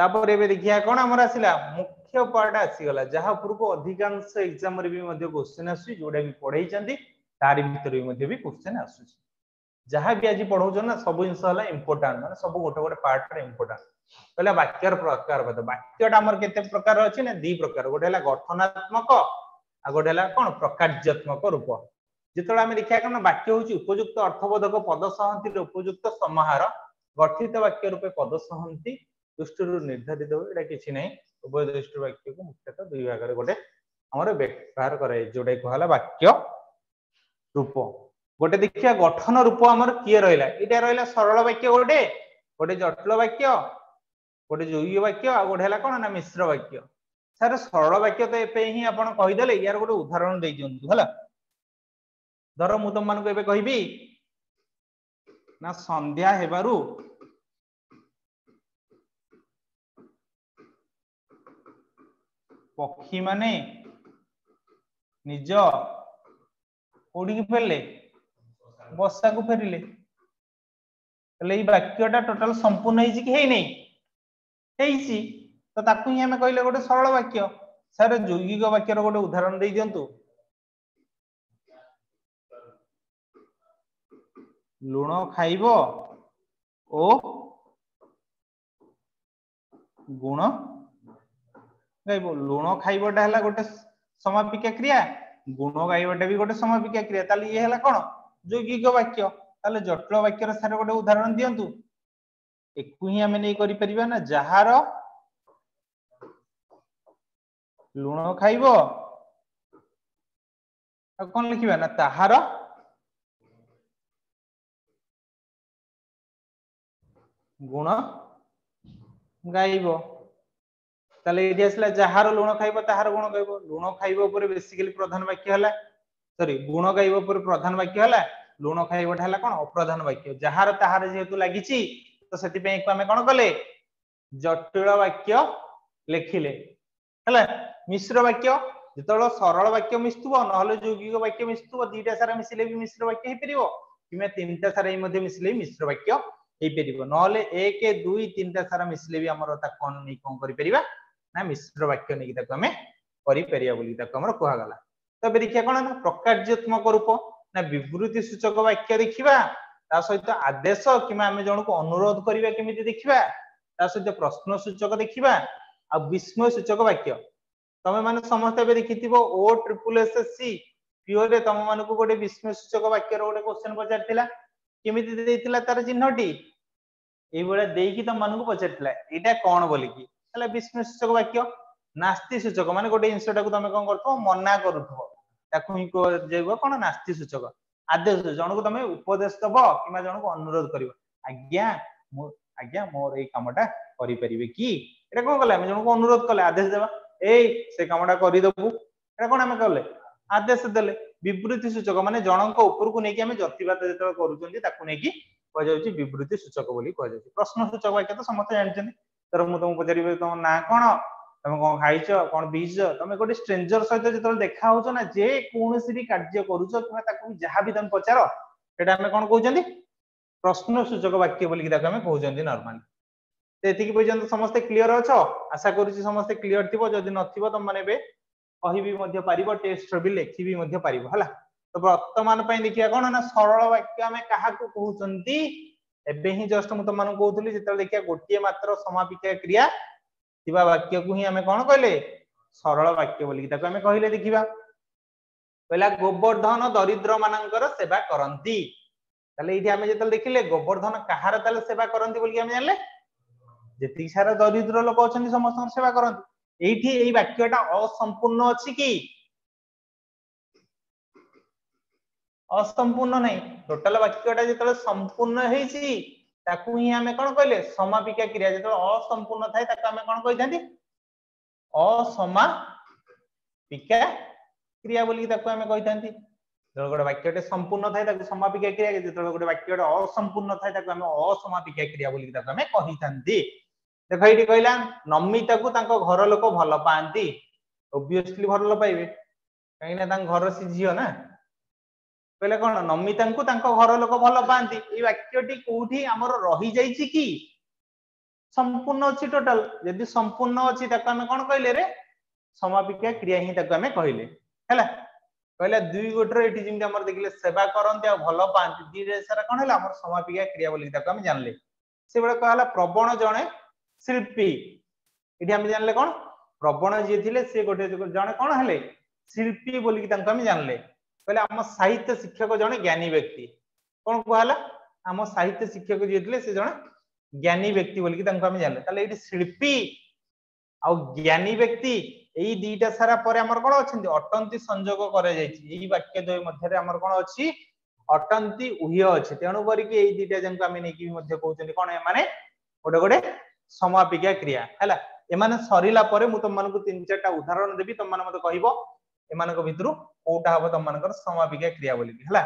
A: ତାପରେ ଏବେ ଦେଖିବା କଣ ଆମର ଆସିଲା ମୁଖ୍ୟ ପାର୍ଟ ଆସିଗଲା ଯାହା ଉପରକୁ ଅଧିକାଂଶ ଏକ୍ସାମ ରେ ବି ମଧ୍ୟ କ୍ୱେଶ୍ଚିନ୍ ଆସୁଛି ଯୋଉଟା ବି ପଢେଇଛନ୍ତି ତାରି ଭିତରେ ବି ମଧ୍ୟ ବି କ୍ୱେଶ୍ଚିନ୍ ଆସୁଛି ଯାହା ବି ଆଜି ପଢଉଛନ୍ତି ନା ସବୁ ଜିନିଷ ହେଲା ଇମ୍ପୋର୍ଟାଣ୍ଟ ମାନେ ସବୁ ଗୋଟେ ଗୋଟେ ପାର୍ଟରେ ଇମ୍ପୋର୍ଟାଣ୍ଟ କହିଲା ବାକ୍ୟର ପ୍ରକାରଭେଦ ବାକ୍ୟଟା ଆମର କେତେ ପ୍ରକାର ଅଛି ନା ଦି ପ୍ରକାର ଗୋଟେ ହେଲା ଗଠନାତ୍ମକ ଆଉ ଗୋଟେ ହେଲା କ'ଣ ପ୍ରକାର୍ଯ୍ୟାତ୍ମକ ରୂପ ଯେତେବେଳେ ଆମେ ଦେଖିବା କାରଣ ବାକ୍ୟ ହଉଛି ଉପଯୁକ୍ତ ଅର୍ଥବୋଧକ ପଦ ସଂହତିର ଉପଯୁକ୍ତ ସମାହାର ଗଠିତ ବାକ୍ୟ ରୂପେ ପଦ ସହନ୍ତି ଦୃଷ୍ଟିରୁ ନିର୍ଦ୍ଧାରିତ ହୁଏ ଏଇଟା କିଛି ନାହିଁ ଉଭୟ ଦୃଷ୍ଟି ବାକ୍ୟକୁ ମୁଖ୍ୟତଃ ଦୁଇ ଭାଗରେ ଗୋଟେ ଆମର ବ୍ୟବହାର କରାଯାଇଛି ଯୋଉଟା କୁହାଗଲା ବାକ୍ୟ ରୂପ ଗୋଟେ ଦେଖିବା ଗଠନ ରୂପ ଆମର କିଏ ରହିଲା ଏଇଟା ରହିଲା ସରଳ ବାକ୍ୟ ଗୋଟେ ଗୋଟେ ଜଟିଳ ବାକ୍ୟ ଗୋଟେ ଯୌଗୀୟ ବାକ୍ୟ ଆଉ ଗୋଟେ ହେଲା କ'ଣ ନା ମିଶ୍ର ବାକ୍ୟ ସାର୍ ସରଳ ବାକ୍ୟ ତ ଏବେ ହିଁ ଆପଣ କହିଦେଲେ ୟାର ଗୋଟେ ଉଦାହରଣ ଦେଇଦିଅନ୍ତୁ ହେଲା ଧର ମୁଁ ତମମାନଙ୍କୁ ଏବେ କହିବି ନା ସନ୍ଧ୍ୟା ହେବାରୁ ପକ୍ଷୀମାନେ ନିଜ କୋଉଠିକି ଫେରିଲେ ବସାକୁ ଫେରିଲେ ହେଲେ ଏଇ ବାକ୍ୟଟା ଟୋଟାଲ ସମ୍ପୂର୍ଣ୍ଣ ହେଇଛି କି ହେଇନାହିଁ ହେଇଛି ତ ତାକୁ ହିଁ ଆମେ କହିଲେ ଗୋଟେ ସରଳ ବାକ୍ୟ ସାର୍ ଯୌଗିକ ବାକ୍ୟର ଗୋଟେ ଉଦାହରଣ ଦେଇ ଦିଅନ୍ତୁ ଲୁଣ ଖାଇବ ଓ ଗୁଣ ଗାଇବ ଲୁଣ ଖାଇବଟା ହେଲା ଗୋଟେ ସମାପିକା କ୍ରିୟା ଗୁଣ ଗାଇବାଟା ବି ଗୋଟେ ସମାପିକା କ୍ରିୟା ତାହେଲେ ଇଏ ହେଲା କଣ ଯୌଗିକ ବାକ୍ୟ ତାହେଲେ ଜଟିଳ ବାକ୍ୟର ସାର ଗୋଟେ ଉଦାହରଣ ଦିଅନ୍ତୁ ଏକୁ ହିଁ ଆମେ ନେଇ କରିପାରିବା ନା ଯାହାର ଲୁଣ ଖାଇବ ଆଉ କଣ ଲେଖିବା ନା ତାହାର ଗୁଣ ଗାଇବ ତାହେଲେ ଏଠି ଆସିଲା ଯାହାର ଲୁଣ ଖାଇବ ତାହାର ଗୁଣ ଗାଇବ ଲୁଣ ଖାଇବା ଉପରେ ବେସିକାଲି ପ୍ରଧାନ ବାକ୍ୟ ହେଲା ସରି ଗୁଣ ଗାଇବ ଉପରେ ପ୍ରଧାନ ବାକ୍ୟ ହେଲା ଲୁଣ ଖାଇବାଟା ହେଲା କଣ ଅପ୍ରଧାନ ବାକ୍ୟ ଯାହାର ତାହାର ଯେହେତୁ ଲାଗିଛି ତ ସେଥିପାଇଁ ଆମେ କଣ କଲେ ଜଟିଳ ବାକ୍ୟ ଲେଖିଲେ ହେଲା মিশ্র বাক্য যেতবে সরল বাক্য মিশুব নহলে যৌগিক বাক্য মিশুব দুইটা সারা মিশিলে বি মিশ্র বাক্য হইপারিব কিংবা তিনটা সারা এই মধ্যে মিশিলে মিশ্র বাক্য হইপারিব নহলে এক দুই তিনটা সারা মিশিলে বি আমার তা কোন নেই কোন করিপারিবা না মিশ্র বাক্য নেই তাকে আমি করিপারিবা বলি তাকে আমার কুহাগলা তবে দেখিয়া কোন না প্রকার্যাত্মক রূপ না বিবৃতি সূচক বাক্য দেখিবা তা সহিত আদেশ কিংবা আমি জনকু অনুরোধ করিবা কেমিতি দেখিবা তা সহিত প্রশ্ন সূচক দেখিবা আর বিস্ময় সূচক বাক্য ତମେ ମାନେ ସମସ୍ତେ ଏବେ ଦେଖିଥିବ O triple S S C ପିଓରେ ତମମାନଙ୍କୁ ଗୋଟେ ବିସ୍ମୟସୂଚକ ବାକ୍ୟର ଗୋଟେ କ୍ୱେଶ୍ଚନ ପଚାରିଥିଲା କେମିତି ଦେଇଥିଲା ତାର ଚିହ୍ନଟି ଏଇଭଳିଆ ଦେଇକି ତମମାନଙ୍କୁ ପଚାରିଥିଲା ଏଇଟା କଣ ବୋଲିକି ହେଲା ବିସ୍ମୟସୂଚକ ବାକ୍ୟ ନାସ୍ତି ସୂଚକ ମାନେ ଗୋଟେ ଜିନିଷଟାକୁ ତମେ କଣ କରୁଥିବ ମନା କରୁଥିବ ତାକୁ ହିଁ କୁହାଯିବ କଣ ନାସ୍ତି ସୂଚକ ଆଦେଶ ଜଣକୁ ତମେ ଉପଦେଶ ଦବ କିମ୍ବା ଜଣକୁ ଅନୁରୋଧ କରିବ ଆଜ୍ଞା ମୁଁ ଆଜ୍ଞା ମୋର ଏଇ କାମଟା କରିପାରିବେ କି ଏଇଟା କଣ କଲେ ଆମେ ଜଣକୁ ଅନୁରୋଧ କଲେ ଆଦେଶ ଦେବା ଏଇ ସେ କାମଟା କରିଦବୁ ଏଇଟା କ'ଣ ଆମେ କଲେ ଆଦେଶ ଦେଲେ ବିବୃତ୍ତି ସୂଚକ ମାନେ ଜଣଙ୍କ ଉପରକୁ ନେଇକି ଆମେ ଜତିବାତ ଯେତେବେଳେ କରୁଛନ୍ତି ତାକୁ ନେଇକି କୁହାଯାଉଛି ବିବୃତ୍ତି ସୂଚକ ବୋଲି କୁହାଯାଉଛି ପ୍ରଶ୍ନ ସୂଚକ ବାକ୍ୟ ତ ସମସ୍ତେ ଜାଣିଛନ୍ତି ଧର ମୁଁ ତମକୁ ପଚାରିବି ତମ ନାଁ କ'ଣ ତମେ କ'ଣ ଖାଇଛ କ'ଣ ପିଇଛ ତମେ ଗୋଟେ ଷ୍ଟ୍ରେଞ୍ଜର ସହିତ ଯେତେବେଳେ ଦେଖା ହଉଛ ନା ଯେ କୌଣସି ବି କାର୍ଯ୍ୟ କରୁଛ କିମ୍ବା ତାକୁ ଯାହା ବି ତମେ ପଚାର ସେଟା ଆମେ କ'ଣ କହୁଛନ୍ତି ପ୍ରଶ୍ନ ସୂଚକ ବାକ୍ୟ ବୋଲିକି ତାକୁ ଆମେ କହୁଛନ୍ତି ନର୍ମାଲି তো এতিকি পর্যন্ত সমস্তে ক্লিয়ার অছ আশা করুছি সমস্তে ক্লিয়ার থিব যদি নথিব তোমরা এবে কহিবি মধ্য পারিব টেস্টর বি লেখিবি মধ্য পারিব হলা তো বর্তমান পাই দেখিবা কোন না সরল বাক্য আমি কাহাকু কহুচন্তি এবে হি জাস্ট মু তোমাকে কহুতলি যেতে দেখিবা গোটিয়ে মাত্র সমাপিকা ক্রিয়া থিবা বাক্যকু হি আমি কোন কইলে সরল বাক্য বলি তাকে আমি কহিলে দেখিবা কইলা গোবর্ধন দরিদ্র মানঙ্কর সেবা করন্তি তাহলে এইটি আমি যেতে দেখিলে গোবর্ধন কাহার তাহলে সেবা করন্তি বলি আমি জানলে ଯେତିକି ସାରା ଦରିଦ୍ର ଲୋକ ଅଛନ୍ତି ସମସ୍ତଙ୍କର ସେବା କରନ୍ତୁ ଏଇଠି ଏଇ ବାକ୍ୟଟା ଅସମ୍ପୂର୍ଣ୍ଣ ଅଛି କି ଅସମ୍ପୂର୍ଣ୍ଣ ନାହିଁ ଟୋଟାଲ ବାକ୍ୟଟା ଯେତେବେଳେ ସମ୍ପୂର୍ଣ୍ଣ ହେଇଛି ତାକୁ ହିଁ ଆମେ କଣ କହିଲେ ସମାପିକା କ୍ରିୟା ଯେତେବେଳେ ଅସମ୍ପୂର୍ଣ୍ଣ ଥାଏ ତାକୁ ଆମେ କଣ କହିଥାନ୍ତି ଅସମାପିକା କ୍ରିୟା ବୋଲିକି ତାକୁ ଆମେ କହିଥାନ୍ତି ଯେତେବେଳେ ଗୋଟେ ବାକ୍ୟଟେ ସମ୍ପୂର୍ଣ୍ଣ ଥାଏ ତାକୁ ସମାପିକା କ୍ରିୟା ଯେତେବେଳେ ଗୋଟେ ବାକ୍ୟଟେ ଅସମ୍ପୂର୍ଣ୍ଣ ଥାଏ ତାକୁ ଆମେ ଅସମାପିକା କ୍ରିୟା ବୋଲିକି ତାକୁ ଆମେ କହିଥାନ୍ତି ଦେଖ ଏଇଠି କହିଲା ନମିତାକୁ ତାଙ୍କ ଘର ଲୋକ ଭଲ ପାଆନ୍ତି ଓବିୟସଲି ଭଲ ପାଇବେ କାହିଁକିନା ତାଙ୍କ ଘର ସେ ଝିଅ ନା କହିଲା କଣ ନମିତାଙ୍କୁ ତାଙ୍କ ଘର ଲୋକ ଭଲ ପାଆନ୍ତି ଏଇ ବାକ୍ୟଟି କୋଉଠି ଆମର ରହିଯାଇଛି କି ସମ୍ପୂର୍ଣ୍ଣ ଅଛି ଟୋଟାଲ ଯଦି ସମ୍ପୂର୍ଣ୍ଣ ଅଛି ତାକୁ ଆମେ କଣ କହିଲେ ରେ ସମାପିକା କ୍ରିୟା ହିଁ ତାକୁ ଆମେ କହିଲେ ହେଲା କହିଲା ଦୁଇ ଗୋଟର ଏଠି ଯେମିତି ଆମର ଦେଖିଲେ ସେବା କରନ୍ତି ଆଉ ଭଲ ପାଆନ୍ତି ଦୁଇଟା ସାରା କଣ ହେଲା ଆମର ସମାପିକା କ୍ରିୟା ବୋଲିକି ତାକୁ ଆମେ ଜାଣିଲେ ସେଭଳିଆ କୁହାହେଲା ପ୍ରବଣ ଜଣେ শিল্পী এটি আমি জানলে কোণ প্রবণ যে লে সে গোটে জনে কোণ হলে শিল্পী বলিকি তাঁকু আমি জানলে কহিলে আম সাহিত্য শিক্ষক জনে জ্ঞানী ব্যক্তি কোণ কুহলা আম সাহিত্য শিক্ষক যে লে সে জনে জ্ঞানী ব্যক্তি বলিকি তাঁকু আমি জানলে তাহলে এটি শিল্পী আউ জ্ঞানী ব্যক্তি এই দুইটা সারা পরে আমার কোণ অনেক অটন্তি সংযোগ করা যাই এই বাক্য দ্বয় মধ্যে আমার কোণ অছি অটন্তি উহ্য অছে তেণু করিকি এই দুইটা যাকে আমি নেইকি মধ্যে কৌছেন কোণ এমানে গোটে গোটে ସମାପିକା କ୍ରିୟା ହେଲା ଏମାନେ ସରିଲା ପରେ ମୁଁ ତମମାନଙ୍କୁ ତିନି ଚାରିଟା ଉଦାହରଣ ଦେବି ତମମାନେ ମତେ କହିବ ଏମାନଙ୍କ ଭିତରୁ କୋଉଟା ହବ ତମମାନଙ୍କର ସମାପିକା କ୍ରିୟା ବୋଲିକି ହେଲା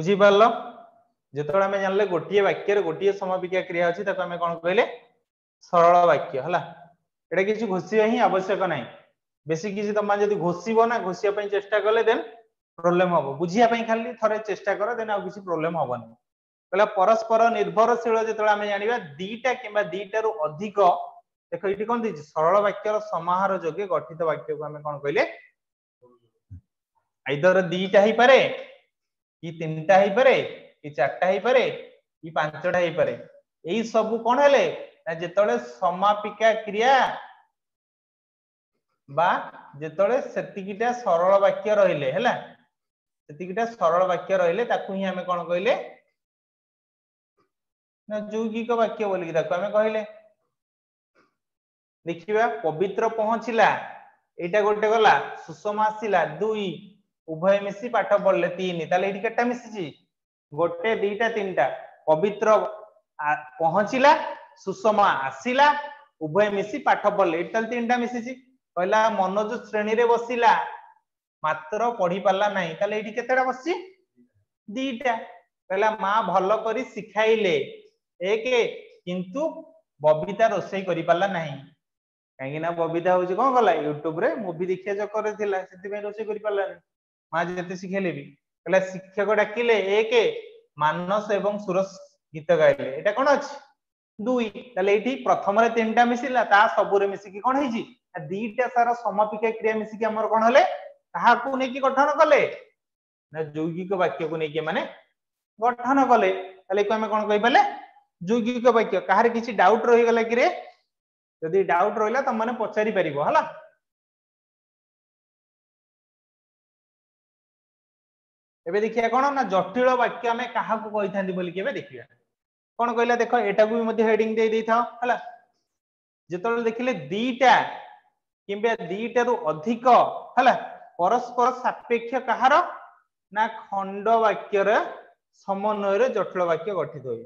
A: ବୁଝିପାରିଲ ଯେତେବେଳେ ଆମେ ଜାଣିଲେ ଗୋଟିଏ ବାକ୍ୟରେ ଗୋଟିଏ ସମାପିକା କ୍ରିୟା ଅଛି ତାକୁ ଆମେ କଣ କହିଲେ ସରଳ ବାକ୍ୟ ହେଲା এটা কিছু ঘোষিবা ହିଁ আবশ্যক ନାହିଁ বেশি কিছু তোমার যদি ঘোষিব না ঘোষিবা ପାଇଁ চেষ্টা কলে দেন প্রবলেম হব বুঝিয়া ପାଇଁ খালি ଥରେ চেষ্টা কର দেন ଆଉ କିଛି প্রবলেম হବନି କହିଲା ପରସ୍ପର ନିର୍ଭରଶୀଳ ଯେତେବେଳେ ଆମେ ଜାଣିବା ଦିଟା କିମ୍ବା ଦିଟାରୁ ଅଧିକ ଦେଖ ଏଇଠି କଣ ଦେଇଛି ସରଳ ବାକ୍ୟର ସମାହାର ଯୋଗେ ଗଠିତ ବାକ୍ୟକୁ ଆମେ କଣ କହିଲେ ଆଇଦର ଦିଟା ହେଇପାରେ କି ତିନିଟା ହେଇପାରେ କି ଚାରିଟା ହେଇପାରେ କି ପାଞ୍ଚଟା ହେଇପାରେ ଏଇ ସବୁ କଣ ହେଲେ ନା ଯେତେବେଳେ ସମାପିକା କ୍ରିୟା ବା ଯେତେବେଳେ ସେତିକିଟା ସରଳ ବାକ୍ୟ ରହିଲେ ହେଲା ସେତିକିଟା ସରଳ ବାକ୍ୟ ରହିଲେ ତାକୁ ହିଁ ଆମେ କଣ କହିଲେ ଯୌଗିକ ବାକ୍ୟ ବୋଲିକି ତାକୁ ଆମେ କହିଲେ ଦେଖିବା ପବିତ୍ର ପହଞ୍ଚିଲା ଏଇଟା ଗୋଟେ ଗଲା ସୁଷମ ଆସିଲା ଦୁଇ ଉଭୟ ମିଶି ପାଠ ପଢିଲେ ତିନି ତାହେଲେ ଏଇଠି କେତେଟା ମିଶିଛି ଗୋଟେ ଦିଟା ତିନିଟା ପବିତ୍ର ପହଞ୍ଚିଲା ସୁଷମା ଆସିଲା ଉଭୟ ମିଶି ପାଠ ପଢିଲେ ଏଠି ତାହେଲେ ତିନିଟା ମିଶିଛି କହିଲା ମନୋଜ ଶ୍ରେଣୀରେ ବସିଲା ମାତ୍ର ପଢି ପାରିଲା ନାହିଁ ତାହେଲେ ଏଇଠି କେତେଟା ବସିଛି ଦିଟା କହିଲା ମା ଭଲ କରି ଶିଖାଇଲେ এক কিন্তু ববিতা ରୋଷେଇ କରିପାରିଲା ନାହିଁ କାହିଁକି ନା ବବିତା ହଉଛି କଣ କଲା ୟୁଟ୍ୟୁବରେ ମୁଭି ଦେଖିବା ଚକରରେ ଥିଲା ସେଥିପାଇଁ ରୋଷେଇ କରିପାରିଲାନି ମା ଯେତେ ଶିଖେଇଲେ ବି କହିଲା ଶିକ୍ଷକ ଡାକିଲେ ଏକ ମାନସ ଏବଂ ସୁରସ ଗୀତ ଗାଇଲେ ଏଇଟା କଣ ଅଛି ଦୁଇ ତାହେଲେ ଏଇଠି ପ୍ରଥମରେ ତିନିଟା ମିଶିଲା ତା ସବୁରେ ମିଶିକି କଣ ହେଇଛି ଦିଟା ସାର ସମପିକା କ୍ରିୟା ମିଶିକି ଆମର କଣ ହେଲେ କାହାକୁ ନେଇକି ଗଠନ କଲେ ନା ଯୌଗିକ ବାକ୍ୟକୁ ନେଇକି ମାନେ ଗଠନ କଲେ ତାହେଲେ ଆମେ କଣ କହିପାରିଲେ ଯୌଗିକ ବାକ୍ୟ କାହାର କିଛି ଡାଉଟ୍ ରହିଗଲା କିରେ ଯଦି ଡାଉଟ୍ ରହିଲା ତମମାନେ ପଚାରି ପାରିବ ହେଲା ଏବେ ଦେଖିବା କ'ଣ ନା ଜଟିଳ ବାକ୍ୟ ଆମେ କାହାକୁ କହିଥାନ୍ତି ବୋଲିକି ଏବେ ଦେଖିବା କ'ଣ କହିଲା ଦେଖ ଏଟାକୁ ବି ମଧ୍ୟ ହେଡିଂ ଦେଇ ଦେଇଥାଉ ହେଲା ଯେତେବେଳେ ଦେଖିଲେ ଦିଟା କିମ୍ବା ଦିଟାରୁ ଅଧିକ ହେଲା ପରସ୍ପର ସାପେକ୍ଷ କାହାର ନା ଖଣ୍ଡ ବାକ୍ୟର ସମନ୍ୱୟରେ ଜଟିଳ ବାକ୍ୟ ଗଠିତ ହୁଏ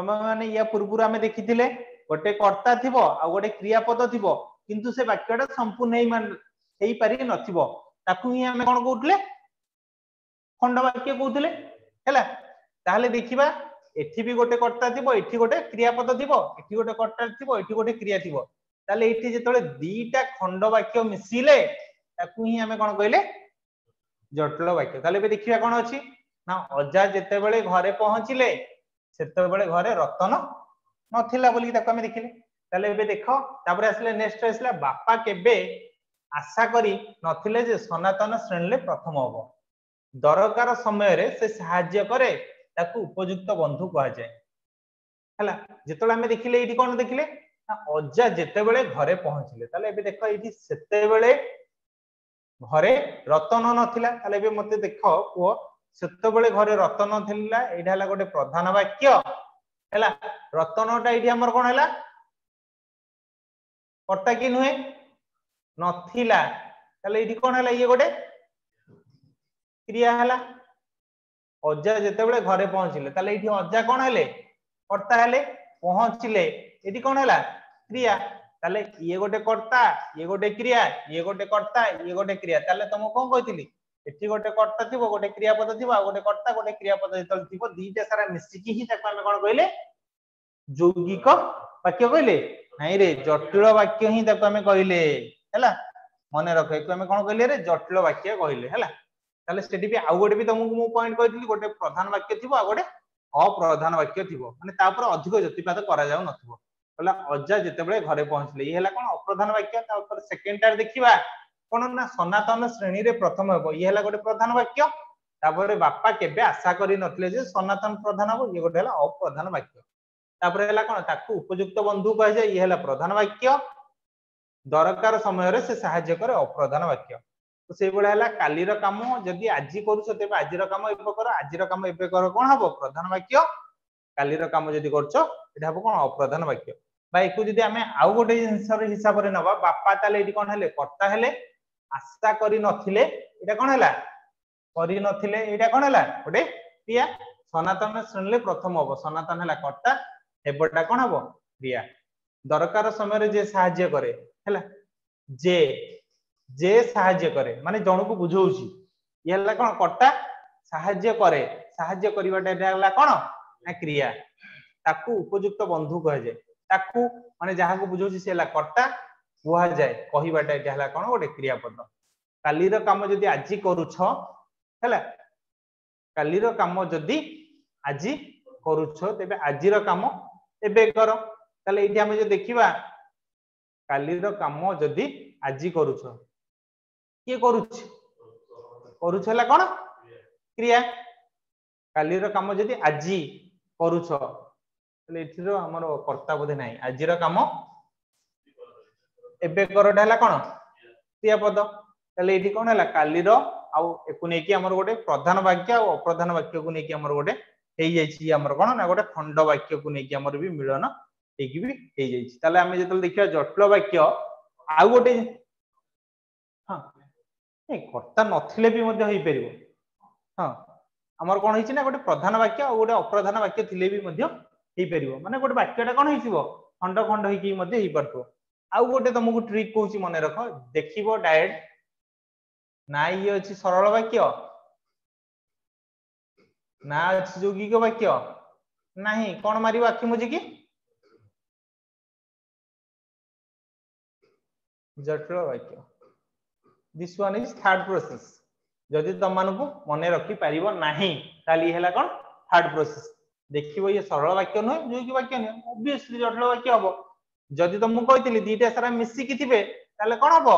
A: ତମେମାନେ ୟା ପୂର୍ବରୁ ଆମେ ଦେଖିଥିଲେ ଗୋଟେ କର୍ତ୍ତା ଥିବ ଆଉ ଗୋଟେ କ୍ରିୟାପଦ ଥିବ କିନ୍ତୁ ସେ ବାକ୍ୟଟା ସମ୍ପୂର୍ଣ୍ଣ ହେଇପାରି ନଥିବ ତାକୁ ହିଁ ଆମେ କଣ କହୁଥିଲେ ଖଣ୍ଡ ବାକ୍ୟ କହୁଥିଲେ ହେଲା ତାହେଲେ ଦେଖିବା ଏଠି ବି ଗୋଟେ କର୍ତ୍ତା ଥିବ ଏଠି ଗୋଟେ କ୍ରିୟାପଦ ଥିବ ଏଠି ଗୋଟେ କର୍ତ୍ତା ଥିବ ଏଠି ଗୋଟେ କ୍ରିୟା ଥିବ ତାହେଲେ ଏଠି ଯେତେବେଳେ ଦିଟା ଖଣ୍ଡ ବାକ୍ୟ ମିଶିଲେ ତାକୁ ହିଁ ଆମେ କଣ କହିଲେ ଜଟିଳ ବାକ୍ୟ ତାହେଲେ ଏବେ ଦେଖିବା କଣ ଅଛି ନା ଅଜା ଯେତେବେଳେ ଘରେ ପହଞ୍ଚିଲେ ସେତେବେଳେ ଘରେ ରତନ ନଥିଲା ବୋଲିକି ତାକୁ ଆମେ ଦେଖିଲେ ତାହେଲେ ଏବେ ଦେଖ ତାପରେ ଆସିଲେ ନେକ୍ସଟ ଆସିଲା ବାପା କେବେ ଆଶା କରି ନଥିଲେ ଯେ ସନାତନ ଶ୍ରେଣୀରେ ପ୍ରଥମ ହବ ଦରକାର ସମୟରେ ସେ ସାହାଯ୍ୟ କରେ ତାକୁ ଉପଯୁକ୍ତ ବନ୍ଧୁ କୁହାଯାଏ ହେଲା ଯେତେବେଳେ ଆମେ ଦେଖିଲେ ଏଇଠି କଣ ଦେଖିଲେ ନା ଅଜା ଯେତେବେଳେ ଘରେ ପହଞ୍ଚିଲେ ତାହେଲେ ଏବେ ଦେଖ ଏଇଠି ସେତେବେଳେ ଘରେ ରତନ ନଥିଲା ତାହେଲେ ଏବେ ମତେ ଦେଖ ପୁଅ ସେତେବେଳେ ଘରେ ରତନ ଥିଲା ଏଇଟା ହେଲା ଗୋଟେ ପ୍ରଧାନ ବାକ୍ୟ ହେଲା ରତନଟା ଏଇଠି ଆମର କଣ ହେଲା କର୍ତ୍ତା କି ନୁହେଁ ନଥିଲା ତାହେଲେ ଏଇଠି କଣ ହେଲା ଇଏ ଗୋଟେ କ୍ରିୟା ହେଲା ଅଜା ଯେତେବେଳେ ଘରେ ପହଞ୍ଚିଲେ ତାହେଲେ ଏଇଠି ଅଜା କଣ ହେଲେ କର୍ତ୍ତା ହେଲେ ପହଞ୍ଚିଲେ ଏଠି କଣ ହେଲା କ୍ରିୟା ତାହେଲେ ଇଏ ଗୋଟେ କର୍ତ୍ତା ଇଏ ଗୋଟେ କ୍ରିୟା ଇଏ ଗୋଟେ କର୍ତ୍ତା ଇଏ ଗୋଟେ କ୍ରିୟା ତାହେଲେ তোমাকে କଣ କହିଥିଲି ଏଠି ଗୋଟେ କର୍ତ୍ତା ଥିବ ଗୋଟେ କ୍ରିୟାପଦ ଥିବ ଆଉ ଗୋଟେ କର୍ତ୍ତା ଗୋଟେ କ୍ରିୟାପଦ ଯେତେବେଳେ ଥିବ ଦିଟା ସାରା ମିଶିକି ହିଁ ତାକୁ ଆମେ କଣ କହିଲେ ଯୌଗିକ ବାକ୍ୟ କହିଲେ ନାଇଁରେ ଜଟିଳ ବାକ୍ୟ ହିଁ ତାକୁ ଆମେ କହିଲେ ହେଲା ମନେ ରଖ ଏକୁ ଆମେ କଣ କହିଲେ ଜଟିଳ ବାକ୍ୟ କହିଲେ ହେଲା ତାହେଲେ ସେଠି ବି ଆଉ ଗୋଟେ ବି ତମକୁ ମୁଁ ପଏଣ୍ଟ କହିଥିଲି ଗୋଟେ ପ୍ରଧାନ ବାକ୍ୟ ଥିବ ଆଉ ଗୋଟେ ଅପ୍ରଧାନ ବାକ୍ୟ ଥିବ ମାନେ ତା ଉପରେ ଅଧିକ ଜ୍ୟୋତିପାତ କରାଯାଉନଥିବ କହିଲା ଅଜା ଯେତେବେଳେ ଘରେ ପହଞ୍ଚିଲେ ଇଏ ହେଲା କଣ ଅପ୍ରଧାନ ବାକ୍ୟ ତା ଉପରେ ଟାରେ ଦେଖିବା কোন না সনাতন শ্রেণীরে প্রথম হব ইয়ে হল গোটে প্রধান বাক্য তাপরে বাপা কেবে আশা করি নথিলে যে সনাতন প্রধান হব ইয়ে গোটে হল অপ্রধান বাক্য তাপরে হল কোন তাকে উপযুক্ত বন্ধু কুহযায় ইয়ে হল প্রধান বাক্য দরকার সময়রে সে সাহায্য করে অপ্রধান বাক্য তো সেইভাবে হল কালির কাম যদি আজি করুছ তেবে আজির কাম এবে কর আজির কাম এবে কর কোন হব প্রধান বাক্য কালির কাম যদি করছ এটা হব কোন অপ্রধান বাক্য বা একু যদি আমি আউ গোটে জিনিসর হিসাবরে নবা বাপা তাহলে এটি কোন হলে কর্তা হলে আশা করে নথিলে এটা কোন হেলা করে নথিলে এটা কোন হেলা গোটে ক্রিয়া সনাতন শুনলে প্রথম হব সনাতন হেলা কর্তা হেবটা কোন হব ক্রিয়া দরকার সময় যে সাহায্য করে হেলা যে যে সাহায্য করে মানে জনকু বুঝাউছি ইয়ে হেলা কোন কর্তা সাহায্য করে সাহায্য করিবাটা এটা হেলা কোন না ক্রিয়া তাকু উপযুক্ত বন্ধু কুহযায় তাকু মানে যাহাকু বুঝাউছি সে হেলা কর্তা କୁହାଯାଏ କହିବାଟା ଏଇଟା ହେଲା କ'ଣ ଗୋଟେ କ୍ରିୟାପଦ କାଲିର କାମ ଯଦି ଆଜି କରୁଛ ହେଲା କାଲିର କାମ ଯଦି ଆଜି କରୁଛ ତେବେ ଆଜିର କାମ ଏବେ କର ତାହେଲେ ଏଇଠି ଆମେ ଯଦି ଦେଖିବା କାଲିର କାମ ଯଦି ଆଜି କରୁଛ କିଏ କରୁଛି କରୁଛ ହେଲା କ'ଣ କ୍ରିୟା କାଲିର କାମ ଯଦି ଆଜି କରୁଛ ତାହେଲେ ଏଠିର ଆମର କର୍ତ୍ତା ବୋଧେ ନାହିଁ ଆଜିର କାମ ଏବେ କରଟା ହେଲା କ'ଣ କ୍ରିୟାପଦ ତାହେଲେ ଏଇଠି କ'ଣ ହେଲା କାଲିର ଆଉ ୟାକୁ ନେଇକି ଆମର ଗୋଟେ ପ୍ରଧାନ ବାକ୍ୟ ଆଉ ଅପ୍ରଧାନ ବାକ୍ୟକୁ ନେଇକି ଆମର ଗୋଟେ ହେଇଯାଇଛି ଆମର କ'ଣ ନା ଗୋଟେ ଖଣ୍ଡ ବାକ୍ୟକୁ ନେଇକି ଆମର ବି ମିଳନ ହେଇକି ବି ହେଇଯାଇଛି ତାହେଲେ ଆମେ ଯେତେବେଳେ ଦେଖିବା ଜଟିଳ ବାକ୍ୟ ଆଉ ଗୋଟେ ହଁ ନାଇଁ କର୍ତ୍ତା ନଥିଲେ ବି ମଧ୍ୟ ହେଇପାରିବ ହଁ ଆମର କ'ଣ ହେଇଛି ନା ଗୋଟେ ପ୍ରଧାନ ବାକ୍ୟ ଆଉ ଗୋଟେ ଅପ୍ରଧାନ ବାକ୍ୟ ଥିଲେ ବି ମଧ୍ୟ ହେଇପାରିବ ମାନେ ଗୋଟେ ବାକ୍ୟଟା କ'ଣ ହେଇଥିବ ଖଣ୍ଡ ଖଣ୍ଡ ହେଇକି ମଧ୍ୟ ହେଇପାରୁଥିବ ଆଉ ଗୋଟେ ତମକୁ ଟ୍ରିକ୍ କହୁଛି ମନେ ରଖ ଦେଖିବ ଡାଏଟ୍ ନା ଇଏ ଅଛି ସରଳ ବାକ୍ୟ ନା ଅଛି ଯୌଗିକ ବାକ୍ୟ
B: ନାହିଁ କଣ ମାରିବ ଆଖି ମୁଜିକି
A: ଜଟିଳ ବାକ୍ୟ this one is third process ଯଦି ତମମାନଙ୍କୁ ମନେ ରଖିପାରିବ ନାହିଁ ତାହେଲେ ଇଏ ହେଲା କଣ ଥାର୍ଡ ପ୍ରୋସେସ୍ ଦେଖିବ ଇଏ ସରଳ ବାକ୍ୟ ନୁହେଁ ଯୌଗିକ ବାକ୍ୟ ନୁହେଁ ଅବଭିୟସଲି ଜଟିଳ ବାକ୍ୟ ହବ ଯଦି ତମକୁ କହିଥିଲି ଦୁଇଟା ସାରା ମିଶିକି ଥିବେ ତାହେଲେ କ'ଣ ହବ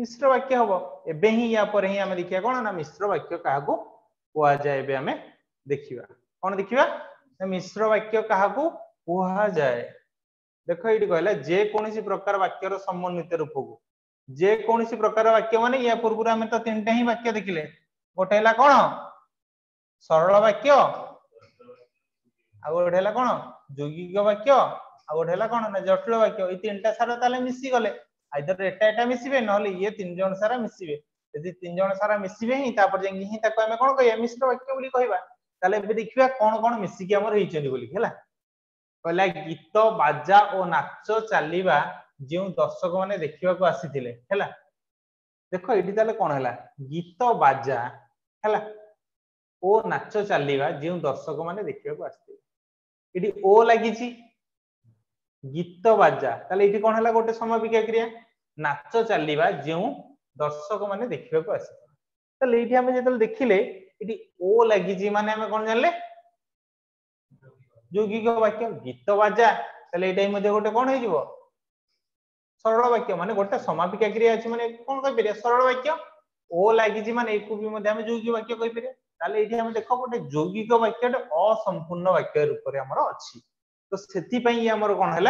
A: ମିଶ୍ର ବାକ୍ୟ ହବ ଏବେ ହିଁ ୟା ପରେ ହିଁ ଆମେ ଦେଖିବା କ'ଣ ନା ମିଶ୍ର ବାକ୍ୟ କାହାକୁ କୁହାଯାଏ ଏବେ ଆମେ ଦେଖିବା କ'ଣ ଦେଖିବା ମିଶ୍ର ବାକ୍ୟ କାହାକୁ କୁହାଯାଏ ଦେଖ ଏଇଠି କହିଲା ଯେକୌଣସି ପ୍ରକାର ବାକ୍ୟର ସମନ୍ୱିତ ରୂପକୁ ଯେକୌଣସି ପ୍ରକାର ବାକ୍ୟ ମାନେ ୟା ପୂର୍ବରୁ ଆମେ ତ ତିନିଟା ହିଁ ବାକ୍ୟ ଦେଖିଲେ ଗୋଟେ ହେଲା କ'ଣ ସରଳ ବାକ୍ୟ ଆଉ ଗୋଟେ ହେଲା କ'ଣ যৌগিক বাক্য আর গোটে হল কোণ না জটিল বাক্য এই তিনটা সারা তাহলে মিশিগলে আইদর এটা এটা মিশিবে নহলে ইয়ে তিন জন সারা মিশিবে যদি তিন জন সারা মিশিবে হি তারপর যাই হি তাকে আমি কোণ কইয়া মিশ্র বাক্য বলি কইবা তাহলে এবে দেখিবা কোণ কোণ মিশিকি আমার হইছন্তি বলি হেলা কইলা গীত বাজা ও নাচ চালিবা ଯେଉଁ ଦର୍ଶକ ମାନେ ଦେଖିବାକୁ ଆସିଥିଲେ ହେଲା ଦେଖ ଏଠି ତାହେଲେ କଣ ହେଲା ଗୀତ ବାଜା ହେଲା ଓ ନାଚ ଚାଲିବା ଯେଉଁ ଦର୍ଶକ ମାନେ ଦେଖିବାକୁ ଆସିଥିଲେ এটি ও লাগিছি গীত বাজা তাহলে এটি কোণ হলা গোটে সমাপিকা ক্রিয়া নাচ চালিবা যে দর্শক মানে দেখিবাকু আসি তাহলে এইটি আমি যেতলে দেখিলে এটি ও লাগিছি মানে আমি কোন জানলে যৌগিক বাক্য গীত বাজা তাহলে এটাই মধ্যে গোটে কোণ হয়ে যাব সরল বাক্য মানে গোটে সমাপিকা ক্রিয়া আছে মানে কোন কইপারিবা সরল বাক্য ও লাগিছি মানে একু বি মধ্যে আমি যৌগিক বাক্য কইপারিবা তাহলে এটি আমি দেখ গোটে যৌগিক বাক্যটে অসম্পূর্ণ বাক্য রূপে আমার অছি তো সেপাই ইয়ে আমার কোণ হল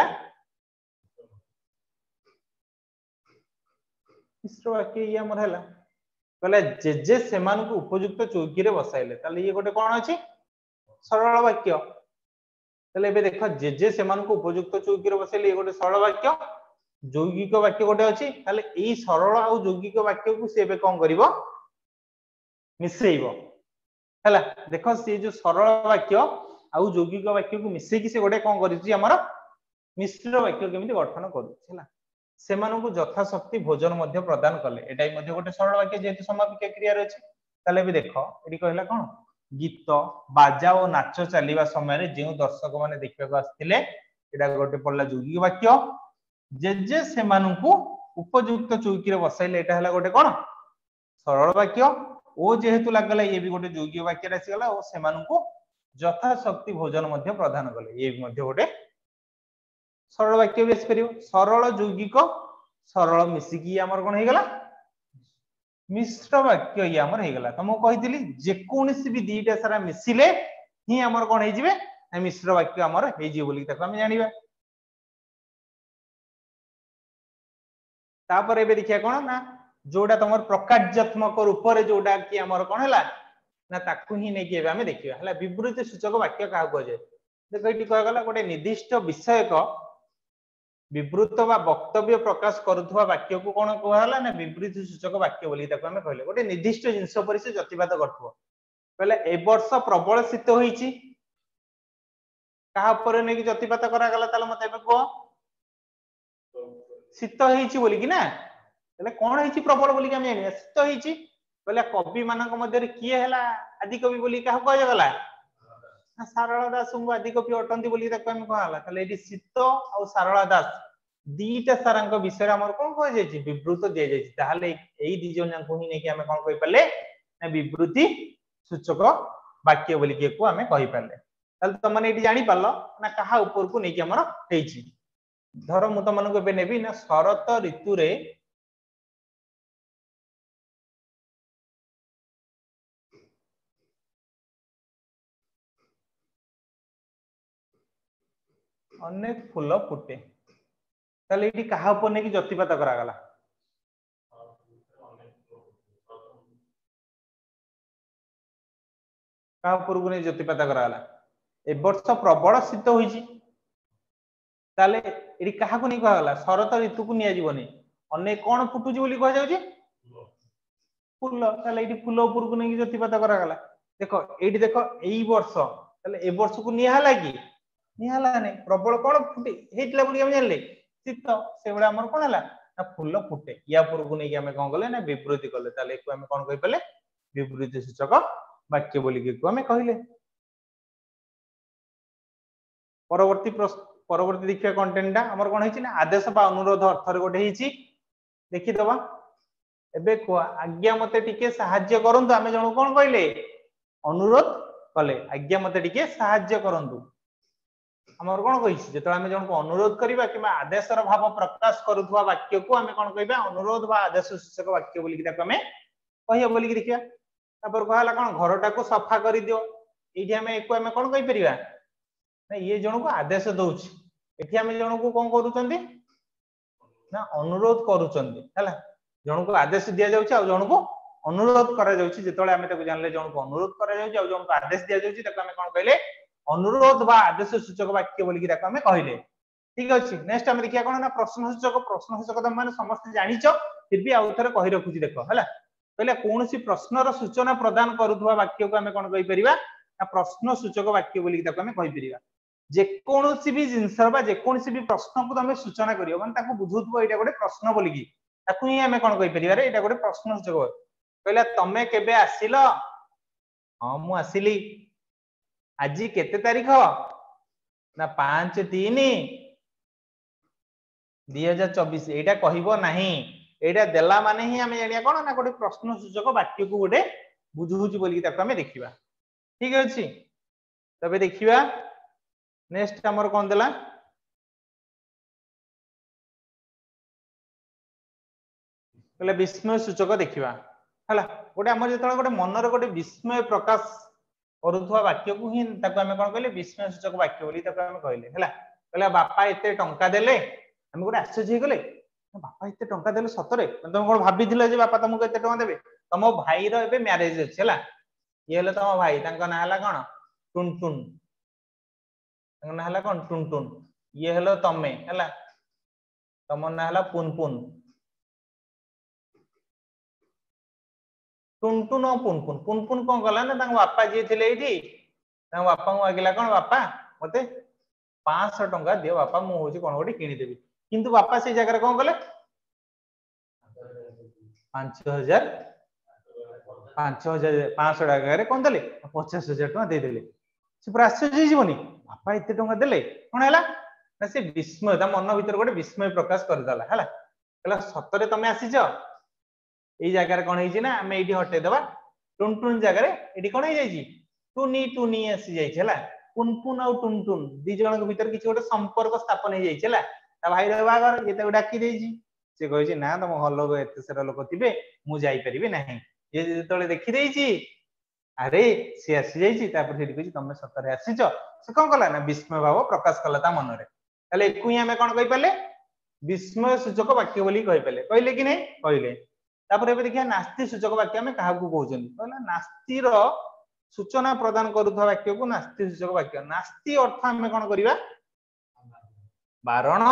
A: মিশ্র বাক্য ইয়ে আমার হল কলে জেজে সেমানকু উপযুক্ত চৌকিরে বসাইলে তাহলে ইয়ে গোটে কোণ আছে সরল বাক্য তাহলে এবে দেখ জেজে সেমানকু উপযুক্ত চৌকিরে বসাইলে ইয়ে গোটে সরল বাক্য যৌগিক বাক্য গোটে অছি তাহলে এই সরল আউ যৌগিক বাক্যকু সে এবে কোন করিব মিশাইব ହେଲା ଦେଖ ସେ ଯୋଉ ସରଳ ବାକ୍ୟ ଆଉ ଯୌଗିକ ବାକ୍ୟକୁ ମିଶେଇକି ସେ ଗୋଟେ କଣ କରିଛି ଆମର ମିଶ୍ର ବାକ୍ୟ କେମିତି ଗଠନ କରୁଛି ହେଲା ସେମାନଙ୍କୁ ଯଥାଶକ୍ତି ଭୋଜନ ମଧ୍ୟ ପ୍ରଦାନ କଲେ ଏଟା ବି ମଧ୍ୟ ଗୋଟେ ସରଳ ବାକ୍ୟ ଯେହେତୁ ସମାପିକ କ୍ରିୟାରେ ଅଛି ତାହେଲେ ବି ଦେଖ ଏଠି କହିଲା କଣ ଗୀତ ବାଜା ଓ ନାଚ ଚାଲିବା ସମୟରେ ଯେଉଁ ଦର୍ଶକ ମାନେ ଦେଖିବାକୁ ଆସିଥିଲେ ଏଇଟା ଗୋଟେ ପଡିଲା ଯୌଗିକ ବାକ୍ୟ ଯେ ଯେ ସେମାନଙ୍କୁ ଉପଯୁକ୍ତ ଚୌକିରେ ବସାଇଲେ ଏଇଟା ହେଲା ଗୋଟେ କଣ ସରଳ ବାକ୍ୟ ଓ ଯେହେତୁ ଲାଗିଗଲା ଇଏ ବି ଗୋଟେ ଯୋଗ୍ୟ ବାକ୍ୟରେ ଆସିଗଲା ଓ ସେମାନଙ୍କୁ ଯଥାଶକ୍ତି ଭୋଜନ ମଧ୍ୟ ପ୍ରଦାନ କଲେ ଇଏ ବି ମଧ୍ୟ ଗୋଟେ ସରଳ ବାକ୍ୟ ବି ଆସିପାରିବ ସରଳ ଯୌଗିକ ସରଳ ମିଶିକି ଆମର କଣ ହେଇଗଲା ମିଶ୍ର ବାକ୍ୟ ଇଏ ଆମର ହେଇଗଲା ତମକୁ କହିଥିଲି ଯେକୌଣସି ବି ଦିଟା ସାରା ମିଶିଲେ ହିଁ ଆମର କଣ ହେଇଯିବେ ମିଶ୍ର ବାକ୍ୟ ଆମର ହେଇଯିବ ବୋଲି ତାକୁ ଆମେ ଜାଣିବା ତାପରେ ଏବେ ଦେଖିବା କଣ ନା ଯୋଉଟା ତମର ପ୍ରକାର୍ଯ୍ୟାତ୍ମକ ରୂପରେ ଯୋଉଟା କି ଆମର କଣ ହେଲା ନା ତାକୁ ହିଁ ନେଇକି ଏବେ ଆମେ ଦେଖିବା ହେଲା ବିବୃତ୍ତି ସୂଚକ ବାକ୍ୟ କାହାକୁ କୁହାଯାଏ ଦେଖ ଏଠି କୁହାଗଲା ଗୋଟେ ନିର୍ଦ୍ଦିଷ୍ଟ ବିଷୟକ ବିବୃତ ବା ବକ୍ତବ୍ୟ ପ୍ରକାଶ କରୁଥିବା ବାକ୍ୟକୁ କଣ କୁହାଗଲା ନା ବିବୃତ୍ତି ସୂଚକ ବାକ୍ୟ ବୋଲି ତାକୁ ଆମେ କହିଲେ ଗୋଟେ ନିର୍ଦ୍ଦିଷ୍ଟ ଜିନିଷ ପରି ସେ ପ୍ରତିବାଦ କରୁଥିବ କହିଲେ ଏ ବର୍ଷ ପ୍ରବଳ ଶୀତ ହୋଇଛି କାହା ଉପରେ ନେଇକି ଜତିପାତ କରାଗଲା ତାହେଲେ ମତେ ଏବେ କୁହ ଶୀତ ହେଇଛି ବୋଲିକି ନା ହେଲେ କ'ଣ ହେଇଛି ପ୍ରବଳ ବୋଲିକି ଆମେ ଜାଣିବା ଶୀତ ହେଇଛି କହିଲେ କବି ମାନଙ୍କ ମଧ୍ୟରେ କିଏ ହେଲା ଆଦି କବି ବୋଲି କାହାକୁ କୁହାଗଲା ସାରଳା ଦାସଙ୍କୁ ଆଦି କବି ଅଟନ୍ତି ବୋଲି ତାକୁ ଆମେ କଣ ହେଲା ତାହେଲେ ଏଠି ଶୀତ ଆଉ ସାରଳା ଦାସ ଦିଟା ସାରାଙ୍କ ବିଷୟରେ ଆମର କ'ଣ କୁହାଯାଇଛି ବିବୃତ ଦିଆଯାଇଛି ତାହେଲେ ଏଇ ଦି ଜଣ ଯାଙ୍କୁ ହିଁ ନେଇକି ଆମେ କ'ଣ କହିପାରିଲେ ନା ବିବୃତି ସୂଚକ ବାକ୍ୟ ବୋଲି କିଏ କୁ ଆମେ କହିପାରିଲେ ତାହେଲେ ତମେ ଏଇଠି ଜାଣିପାରିଲ ନା କାହା ଉପରକୁ ନେଇକି ଆମର ହେଇଛି ଧର ମୁଁ ତମମାନଙ୍କୁ ଏବେ ନେବି ନା ଶରତ ଋତୁରେ ଅନେକ ଫୁଲ ଫୁଟେ ତାହେଲେ ଏଇଠି କାହା ଉପରେ ନେଇକି ଜତିପାତ କରାଗଲା କାହା ଉପରକୁ ନେଇ ଜ୍ୟୋତିପାତ କରାଗଲା ଏ ବର୍ଷ ପ୍ରବଳ ଶୀତ ହୋଇଛି ତାହେଲେ ଏଠି କାହାକୁ ନେଇ କୁହାଗଲା ଶରତ ଋତୁକୁ ନିଆଯିବନି ଅନେକ କଣ ଫୁଟୁଛି ବୋଲି କୁହାଯାଉଛି ଫୁଲ ତାହେଲେ ଏଇଠି ଫୁଲ ଉପରକୁ ନେଇକି ଜ୍ୟୋତିପାତ କରାଗଲା ଦେଖ ଏଇଠି ଦେଖ ଏଇ ବର୍ଷ ତାହେଲେ ଏ ବର୍ଷକୁ ନିଆ ହେଲା କି ହେଲା ପ୍ରବଳ କ'ଣ ଫୁଟେ ହେଇଥିଲା ବୋଲି ଆମେ ଜାଣିଲେ ଶୀତ ସେଭଳିଆ ଆମର କ'ଣ ହେଲା ନା ଫୁଲ ଫୁଟେ ୟା ପୂର୍ବରୁ ନେଇକି ଆମେ କ'ଣ କଲେ ନା ବିବୃତି କଲେ ତାହେଲେ ଏକୁ ଆମେ କ'ଣ କହିପାରିଲେ ବିବୃତି ସୂଚକ ବାକ୍ୟ ବୋଲିକି ଏକୁ ଆମେ କହିଲେ ପରବର୍ତ୍ତୀ ପରବର୍ତ୍ତୀ ଦେଖିବା କଣ୍ଟେଣ୍ଟଟା ଆମର କ'ଣ ହେଇଛି ନା ଆଦେଶ ବା ଅନୁରୋଧ ଅର୍ଥରେ ଗୋଟେ ହେଇଛି ଦେଖିଦବା ଏବେ କୁହ ଆଜ୍ଞା ମତେ ଟିକେ ସାହାଯ୍ୟ କରନ୍ତୁ ଆମେ ଜଣକୁ କ'ଣ କହିଲେ ଅନୁରୋଧ କଲେ ଆଜ୍ଞା ମତେ ଟିକେ ସାହାଯ୍ୟ କରନ୍ତୁ कौन कही जन अनुरोध करवा कि आदेश भाव प्रकाश कर वाक्य को आम कौन कह अनुरोध आदेश शीर्षक वाक्य बोल कह बोल देखा कहला कौन घर टाक सफा कर दिव्य कौन कहीपर ना ये जन को आदेश दौर ये आम जन को कौन कर अनुरोध कर आदेश दि जाऊ जन को अनुरोध करते जान लें जन को अनुरोध कर आदेश दि जाऊँ कौन कहले ଅନୁରୋଧ ବା ଆଦେଶ ସୂଚକ ବାକ୍ୟ ବୋଲିକି ତାକୁ ଆମେ କହିଲେ ଠିକ ଅଛି ନେକ୍ସଟ ଆମେ ଦେଖିବା କଣ ନା ପ୍ରଶ୍ନ ସୂଚକ ପ୍ରଶ୍ନ ସୂଚକ ତମେ ମାନେ ସମସ୍ତେ ଜାଣିଛ ଫିର ବି ଆଉ ଥରେ କହି ରଖୁଛି ଦେଖ ହେଲା କହିଲେ କୌଣସି ପ୍ରଶ୍ନର ସୂଚନା ପ୍ରଦାନ କରୁଥିବା ବାକ୍ୟକୁ ଆମେ କଣ କହିପାରିବା ନା ପ୍ରଶ୍ନ ସୂଚକ ବାକ୍ୟ ବୋଲିକି ତାକୁ ଆମେ କହିପାରିବା ଯେକୌଣସି ବି ଜିନିଷର ବା ଯେକୌଣସି ବି ପ୍ରଶ୍ନକୁ ତମେ ସୂଚନା କରିବ ମାନେ ତାକୁ ବୁଝୁଥିବ ଏଇଟା ଗୋଟେ ପ୍ରଶ୍ନ ବୋଲିକି ତାକୁ ହିଁ ଆମେ କଣ କହିପାରିବା ରେ ଏଇଟା ଗୋଟେ ପ୍ରଶ୍ନ ସୂଚକ କହିଲା ତମେ କେବେ ଆସିଲ ହଁ ମୁଁ ଆସିଲି আজি কেতে তারিখ না পাঁচ তিন দুই হাজার চবিশ এইটা কহব না এইটা দেলা মানে হি আমি জাঁয়া কোণ না গোটে প্রশ্ন সূচক বাক্যকু গোটে বুঝুছি বলি তাকে আমি দেখিবা ঠিক আছে তবে দেখিবা নেক্সট আমার কোন দেলা କହିଲେ ବିସ୍ମୟ ସୂଚକ ଦେଖିବା ହେଲା ଗୋଟେ ଆମର ଯେତେବେଳେ ଗୋଟେ ମନର ଗୋଟେ ବିସ୍ମୟ ପ୍ରକାଶ କରୁଥିବା ବାକ୍ୟକୁ ହିଁ ତାକୁ ଆମେ କ'ଣ କହିଲେ ବିସ୍ମୟ ସୂଚକ ବାକ୍ୟ ବୋଲି ତାକୁ ଆମେ କହିଲେ ହେଲା କହିଲେ ବାପା ଏତେ ଟଙ୍କା ଦେଲେ ଆମେ ଗୋଟେ ଆଶ୍ଚର୍ଯ୍ୟ ହେଇଗଲେ ବାପା ଏତେ ଟଙ୍କା ଦେଲେ ସତରେ ତମେ କ'ଣ ଭାବିଥିଲ ଯେ ବାପା ତମକୁ ଏତେ ଟଙ୍କା ଦେବେ ତମ ଭାଇର ଏବେ ମ୍ୟାରେଜ ଅଛି ହେଲା ଇଏ ହେଲେ ତମ ଭାଇ ତାଙ୍କ ନାଁ ହେଲା କ'ଣ ଟୁନ୍ ଟୁନ୍ ତାଙ୍କ ନାଁ ହେଲା କ'ଣ ଟୁନ୍ ଟୁନ୍ ଇଏ ହେଲ ତମେ ହେଲା ତମ ନାଁ ହେଲା ପୁନ୍ ପୁନ୍ ଟୁନଟୁନ ପୁନପୁନ ପୁନପୁନ କଣ କଲା ନା ତାଙ୍କ ବାପା ଯିଏ ଥିଲେ ଏଇଠି ତାଙ୍କ ବାପାଙ୍କୁ ମାଗିଲା କଣ ବାପା ମତେ ପାଞ୍ଚଶହ ଟଙ୍କା ଦିଅ ବାପା ମୁଁ ହଉଛି କଣ ଗୋଟେ କିଣିଦେବି କିନ୍ତୁ ବାପା ସେଇ ଜାଗାରେ କଣ କଲେ ପାଞ୍ଚ ହଜାର ପାଞ୍ଚ ହଜାର ପାଞ୍ଚଶହ ଟଙ୍କାରେ କଣ ଦେଲେ ପଚାଶ ହଜାର ଟଙ୍କା ଦେଇଦେଲେ ସେ ପୁରା ଆଶ୍ଚର୍ଯ୍ୟ ହେଇଯିବନି ବାପା ଏତେ ଟଙ୍କା ଦେଲେ କଣ ହେଲା ନା ସେ ବିସ୍ମୟ ତା ମନ ଭିତରେ ଗୋଟେ ବିସ୍ମୟ ପ୍ରକାଶ କରିଦେଲା ହେଲା କହିଲା ସତରେ ତମେ ଆସିଛ এই জায়গায় কোন হইছে না আমি এইটি হটাই দেবা টুনটুন জায়গায় এটি কোন হই যাইছি টুনি টুনি আসি যাইছে হলা পুনপুন আউ টুনটুন দুই জনের ভিতর কিছু গোটে সম্পর্ক স্থাপন হই যাইছে হলা তা ভাই রে বাগর ইয়ে তাকে ডাকি দেইছি সে কইছে না তম হল লোক এত সেরা লোক তিবে মু যাই পারিবি নাহি যে যেতলে দেখি দেইছি আরে সে আসি যাইছি তারপর সেটি কইছি তুমি সতরে আসিছ সে কোন কলা না বিস্ময় ভাব প্রকাশ কলা তা মনরে তাহলে একুই আমি কোন কই পালে বিস্ময় সূচক বাক্য বলি কই পালে কইলে কি নাই কইলে ତାପରେ ଏବେ ଦେଖିବା ନାସ୍ତି ସୂଚକ ବାକ୍ୟ ଆମେ କାହାକୁ କହୁଛନ୍ତି କହିଲେ ନାସ୍ତିର ସୂଚନା ପ୍ରଦାନ କରୁଥିବା ବାକ୍ୟକୁ ନାସ୍ତି ସୂଚକ ବାକ୍ୟ ନାସ୍ତି ଅର୍ଥ ଆମେ କଣ କରିବା ବାରଣ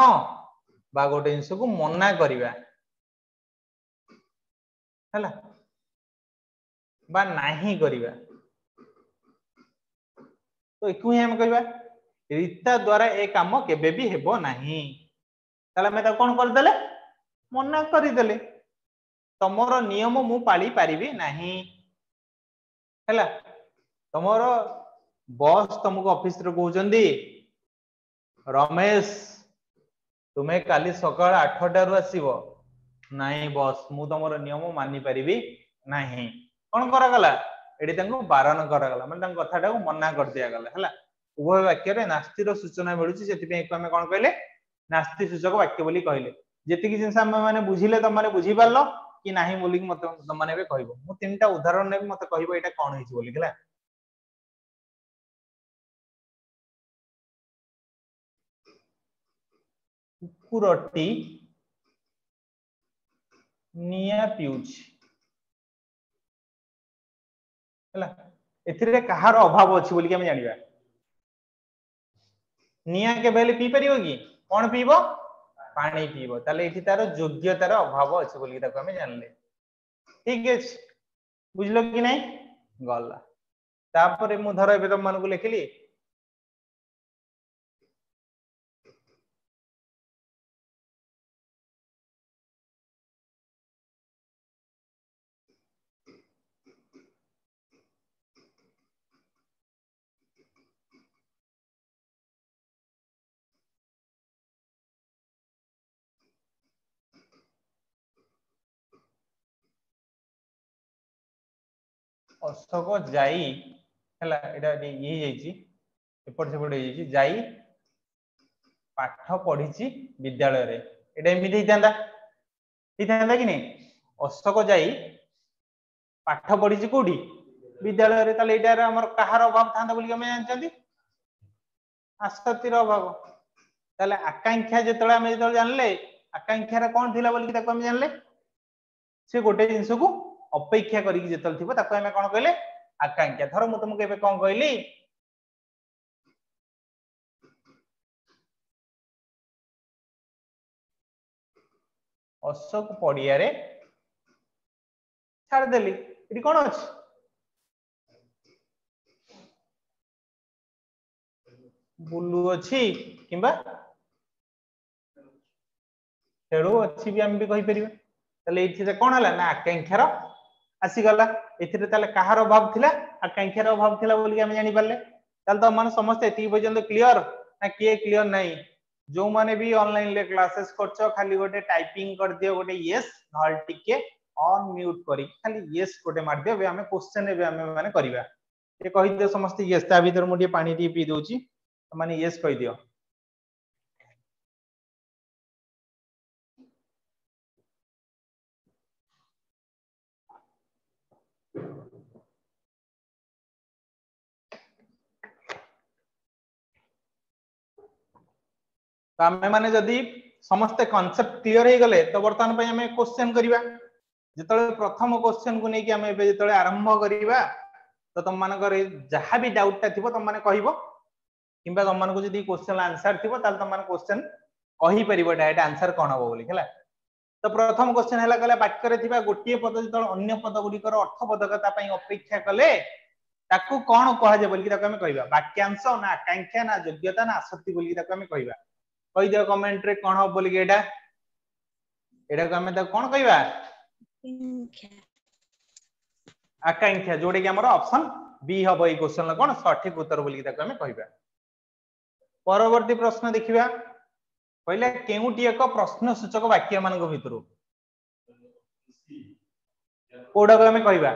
A: ବା ଗୋଟେ ଜିନିଷକୁ ମନା କରିବା ହେଲା ବା ନାହିଁ କରିବା ତ ଏକୁ ହିଁ ଆମେ କହିବା ରୀତା ଦ୍ଵାରା ଏ କାମ କେବେ ବି ହେବ ନାହିଁ ତାହେଲେ ଆମେ ତାକୁ କଣ କରିଦେଲେ ମନା କରିଦେଲେ ତମର ନିୟମ ମୁଁ ପାଳି ପାରିବି ନାହିଁ ହେଲା ତମର ବସ୍ ତମକୁ ଅଫିସରେ କହୁଛନ୍ତି ରମେଶ ତୁମେ କାଲି ସକାଳ ଆଠଟାରୁ ଆସିବ ନାଇଁ ବସ୍ ମୁଁ ତମର ନିୟମ ମାନିପାରିବି ନାହିଁ କ'ଣ କରାଗଲା ଏଠି ତାଙ୍କୁ ବାରଣ କରାଗଲା ମାନେ ତାଙ୍କ କଥାଟାକୁ ମନା କରିଦିଆଗଲା ହେଲା ଉଭୟ ବାକ୍ୟରେ ନାସ୍ତିର ସୂଚନା ମିଳୁଛି ସେଥିପାଇଁ ଏକୁ ଆମେ କ'ଣ କହିଲେ ନାସ୍ତି ସୂଚକ ବାକ୍ୟ ବୋଲି କହିଲେ ଯେତିକି ଜିନିଷ ଆମେମାନେ ବୁଝିଲେ ତମମାନେ ବୁଝିପାରିଲ କି ନାହିଁ ବୋଲିକି ମତେ ତମମାନେ ଏବେ କହିବ ମୁଁ ତିନିଟା ଉଦାହରଣ ନେବି ମତେ କହିବ ଏଇଟା କଣ ହେଇଛି ବୋଲି ହେଲା
B: କୁକୁରଟି ନିଆଁ ପିଉଛି ହେଲା ଏଥିରେ କାହାର ଅଭାବ
A: ଅଛି ବୋଲିକି ଆମେ ଜାଣିବା ନିଆଁ କେବେ ହେଲେ ପିଇ ପାରିବ କି କଣ ପିଇବ ପାଣି ପିଇବ ତାହେଲେ ଏଠି ତାର ଯୋଗ୍ୟତାର ଅଭାବ ଅଛି ବୋଲିକି ତାକୁ ଆମେ ଜାଣିଲେ ଠିକ ଅଛି ବୁଝିଲ କି ନାହିଁ ଗଲା ତାପରେ ମୁଁ ଧର
B: ଏବେ ତମମାନଙ୍କୁ ଲେଖିଲି
A: অশোক যাই ହେଲା ଏଇଟା ଇଏ ହେଇଯାଇଛି ଏପଟ ସେପଟ ହେଇଯାଇଛି ଯାଇ ପାଠ ପଢିଛି ବିଦ୍ୟାଳୟରେ ଏଇଟା ଏମିତି ହେଇଥାନ୍ତା ହେଇଥାନ୍ତା କି ନାଇଁ ଅଶୋକ ଯାଇ ପାଠ ପଢିଛି କୋଉଠି ବିଦ୍ୟାଳୟରେ ତାହେଲେ ଏଇଟାରେ ଆମର କାହାର ଅଭାବ ଥାନ୍ତା ବୋଲିକି ଆମେ ଜାଣିଛନ୍ତି ଆସକ୍ତିର ଅଭାବ ତାହେଲେ ଆକାଂକ୍ଷା ଯେତେବେଳେ ଆମେ ଯେତେବେଳେ ଜାଣିଲେ ଆକାଂକ୍ଷାର କଣ ଥିଲା ବୋଲିକି ତାକୁ ଆମେ ଜାଣିଲେ ସେ ଗୋଟେ ଜିନିଷକୁ অপেক্ষা করি যেতলে থিব তাকে আমি কোন কইলে আকাঙ্ক্ষা ধর মু তোমাকে এবে কোন কইলি
B: অশোক পড়িয়ারে ছাড়িদেলি এটি কোণ অছি
A: ବୁଲୁ ଅଛି କିମ୍ବା ଖେଳୁ ଅଛି ବି ଆମେ ବି କହିପାରିବା ତାହେଲେ ଏଇଠି କଣ ହେଲା ନା ଆକାଂକ୍ଷାର आसीगला एल कहार अभाव था आकांक्षार अभाव था बोल जानपारे तो मैंने समस्त ये पर्यटन क्लीयर ना किए क्लीयर ना जो मैंने भी अनलाइन क्लासेस कर खाली गोटे टाइपिंग कर दियो गोटे ये भल टे अनम्यूट कर खाली ये गोटे मारदेव क्वेश्चन मैंने करवा समस्त ये भर मुझे पानी टी पी दौर तो मैंने ये कहीदि ତ ଆମେମାନେ ଯଦି ସମସ୍ତେ କନସେପ୍ଟ କ୍ଲିଅର ହେଇଗଲେ ତ ବର୍ତ୍ତମାନ ପାଇଁ ଆମେ କୋଶ୍ଚେନ୍ କରିବା ଯେତେବେଳେ ପ୍ରଥମ କୋଶ୍ଚେନ୍କୁ ନେଇକି ଆମେ ଏବେ ଯେତେବେଳେ ଆରମ୍ଭ କରିବା ତ ତମମାନଙ୍କର ଯାହା ବି ଡାଉଟଟା ଥିବ ତମମାନେ କହିବ କିମ୍ବା ତମମାନଙ୍କୁ ଯଦି କୋଶ୍ଚେନ୍ ଆନ୍ସର ଥିବ ତାହେଲେ ତମମାନେ କୋଶ୍ଚେନ୍ କହିପାରିବ ଡାଇରେକ୍ଟ ଆନ୍ସର କ'ଣ ହବ ବୋଲି ହେଲା ତ ପ୍ରଥମ କୋଶ୍ଚେନ୍ ହେଲା କହିଲା ବାକ୍ୟରେ ଥିବା ଗୋଟିଏ ପଦ ଯେତେବେଳେ ଅନ୍ୟ ପଦ ଗୁଡ଼ିକର ଅର୍ଥବୋଧକତା ପାଇଁ ଅପେକ୍ଷା କଲେ ତାକୁ କ'ଣ କୁହାଯାଏ ବୋଲିକି ତାକୁ ଆମେ କହିବା ବାକ୍ୟାଂଶ ନା ଆକାଂକ୍ଷା ନା ଯୋଗ୍ୟତା ନା ଆସକ୍ତି ବୋଲିକି ତାକୁ ଆମେ କହିବା କହିଦିଅ କମେଣ୍ଟ ରେ କଣ ହବ ବୋଲିକି ଏଇଟା ଏଇଟାକୁ ଆମେ ତାକୁ କଣ କହିବା ଆକାଂକ୍ଷା ଯୋଉଟା କି ଆମର ଅପସନ ବି ହବ ଏଇ କ୍ୱେଶ୍ଚନର କଣ ସଠିକ ଉତ୍ତର ବୋଲିକି ତାକୁ ଆମେ କହିବା ପରବର୍ତ୍ତୀ ପ୍ରଶ୍ନ ଦେଖିବା କହିଲେ କେଉଁଟି ଏକ ପ୍ରଶ୍ନ ସୂଚକ ବାକ୍ୟ ମାନଙ୍କ ଭିତରୁ କୋଉଟାକୁ ଆମେ କହିବା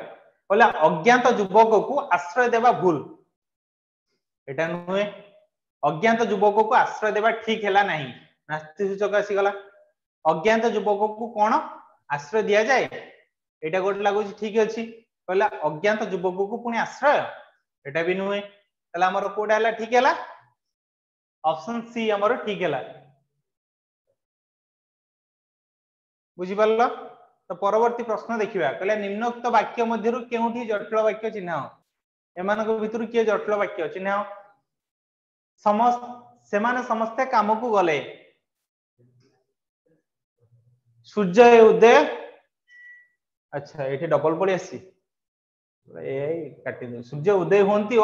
A: କହିଲେ ଅଜ୍ଞାତ ଯୁବକକୁ ଆଶ୍ରୟ ଦେବା ଭୁଲ ଏଇଟା ନୁହେଁ অজ্ঞাত যুবককে আশ্রয় দেবা ঠিক হল না নাস্তিসূচক আসিগলা অজ্ঞাত যুবককে কোণ আশ্রয় দিয়া যায় এটা গোটে লাগুছি ঠিক অছি কহিলা অজ্ঞাত যুবককে পুনি আশ্রয় এটা বি নুহে তাহলে আমার কোটা হল ঠিক হল অপশন সি আমার ঠিক হল বুঝিপারল তো পরবর্তী প্রশ্ন দেখিবা কহিলা নিম্নোক্ত বাক্য মধ্যে কেউটি জটিল বাক্য চিহ্ন এমানক ভিতর কি জটিল বাক্য চিহ্ন ସେମାନେ ସମସ୍ତେ କାମକୁ ଗଲେ ସୂର୍ଯ୍ୟ ଉଦୟ ଆଚ୍ଛା ଏଠି ଡବଲ ପଳି ଆସିଛି କାଟି ସୂର୍ଯ୍ୟ ଉଦୟ ହୁଅନ୍ତି ଓ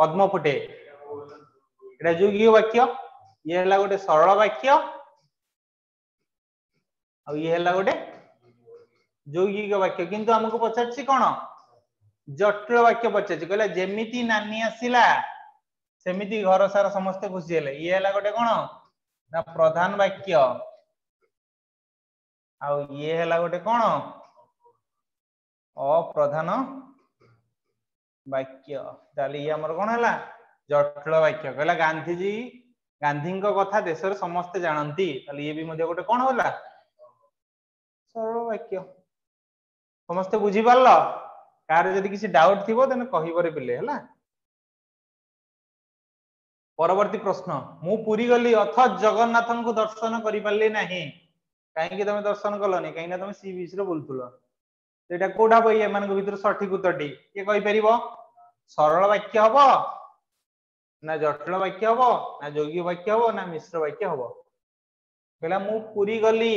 A: ପଦ୍ମ ଫୁଟେ ଏଇଟା ଯୁଗୀୟ ବାକ୍ୟ ଇଏ ହେଲା ଗୋଟେ ସରଳ ବାକ୍ୟ ଆଉ ଇଏ ହେଲା ଗୋଟେ ଯୌଗିକ ବାକ୍ୟ କିନ୍ତୁ ଆମକୁ ପଚାରିଛି କଣ ଜଟିଳ ବାକ୍ୟ ପଚାରିଛି କହିଲା ଯେମିତି ନାନି ଆସିଲା ସେମିତି ଘର ସାରା ସମସ୍ତେ ଖୁସି ହେଲେ ଇଏ ହେଲା ଗୋଟେ କଣ ନା ପ୍ରଧାନ ବାକ୍ୟ ଆଉ ଇଏ ହେଲା ଗୋଟେ କଣ ଅପ୍ରଧାନ ବାକ୍ୟ ତାହେଲେ ଇଏ ଆମର କଣ ହେଲା ଜଟିଳ ବାକ୍ୟ କହିଲା ଗାନ୍ଧିଜୀ ଗାନ୍ଧୀଙ୍କ କଥା ଦେଶରେ ସମସ୍ତେ ଜାଣନ୍ତି ତାହେଲେ ଇଏ ବି ମଧ୍ୟ ଗୋଟେ କଣ ହେଲା ସରଳ ବାକ୍ୟ ସମସ୍ତେ ବୁଝିପାରିଲ କାହାର ଯଦି କିଛି ଡାଉଟ୍ ଥିବ ତାହେଲେ କହିବରେ ପିଲେ ହେଲା परवर्ती प्रश्न मुगली अथ जगन्नाथ को दर्शन करना कहीं तुम दर्शन कलनि कहीं तुम सी बीच रोलु कौटा बी एम सठिक उत्तर टी किए पार सरल वाक्य हम ना जटिल वाक्य हम ना जोगी वाक्य हम ना मिश्र वाक्य हम कहला मुरी गली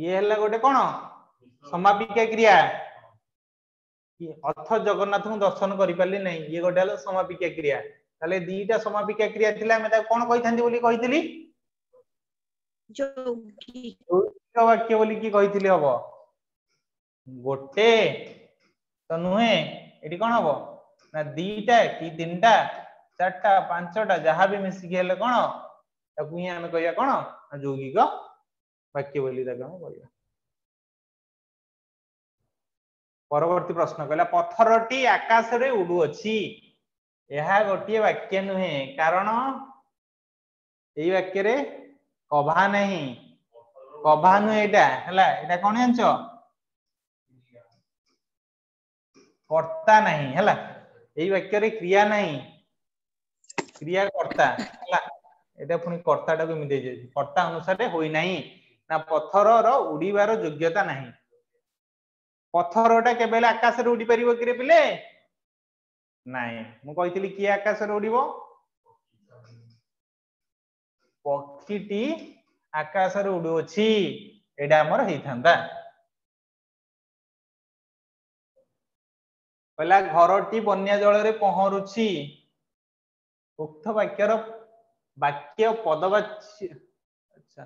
A: ये है गोटे कौन समापिका क्रिया अथ जगन्नाथ को दर्शन करें गोटे समापिका क्रिया তাহলে দুইটা সমাপিকা ক্রিয়া ଥିଲା আমি তা কোন কইথাନ୍ତି বলি কইଥିଲି যৌগিক বাক্য বলি কি কইଥିଲି হব গোটে তো নুহে এটি কোন হব না দুইটা কি তিনটা চারটা পাঁচটা যাহা বি মিশিকি হলে কোন তাকু হি আমি কইয়া কোন না যৌগিক বাক্য বলি তাকে আমি কইয়া পরবর্তী প্রশ্ন কইলা পথরটি আকাশরে উড়ুଅଛି ଏହା ଗୋଟିଏ ବାକ୍ୟ ନୁହେଁ କାରଣ ଏଇ ବାକ୍ୟରେ କଭା ନାହିଁ କଭା ନୁହେଁ ଏଇଟା ହେଲା ଏଇଟା କଣ ଜାଣିଛ କର୍ତ୍ତା ନାହିଁ ହେଲା ଏଇ ବାକ୍ୟରେ କ୍ରିୟା ନାହିଁ କ୍ରିୟା କର୍ତ୍ତା ହେଲା ଏଇଟା ପୁଣି କର୍ତ୍ତାଟାକୁ ଏମିତି ହେଇଯାଇଛି କର୍ତ୍ତା ଅନୁସାରେ ହୋଇନାହିଁ ନା ପଥରର ଉଡିବାର ଯୋଗ୍ୟତା ନାହିଁ ପଥରଟା କେବେ ହେଲେ ଆକାଶରେ ଉଡି ପାରିବ କିରେ ପିଲେ ନାଇଁ ମୁଁ କହିଥିଲି କିଏ ଆକାଶରେ ଉଡିବ ପକ୍ଷୀଟି ଆକାଶରେ ଉଡୁଅଛି ଏଇଟା ଆମର ହେଇଥାନ୍ତା କହିଲା ଘରଟି ବନ୍ୟା ଜଳରେ ପହଁରୁଛି ଉକ୍ତ ବାକ୍ୟର ବାକ୍ୟ ପଦବାଚ୍ୟ ଆଚ୍ଛା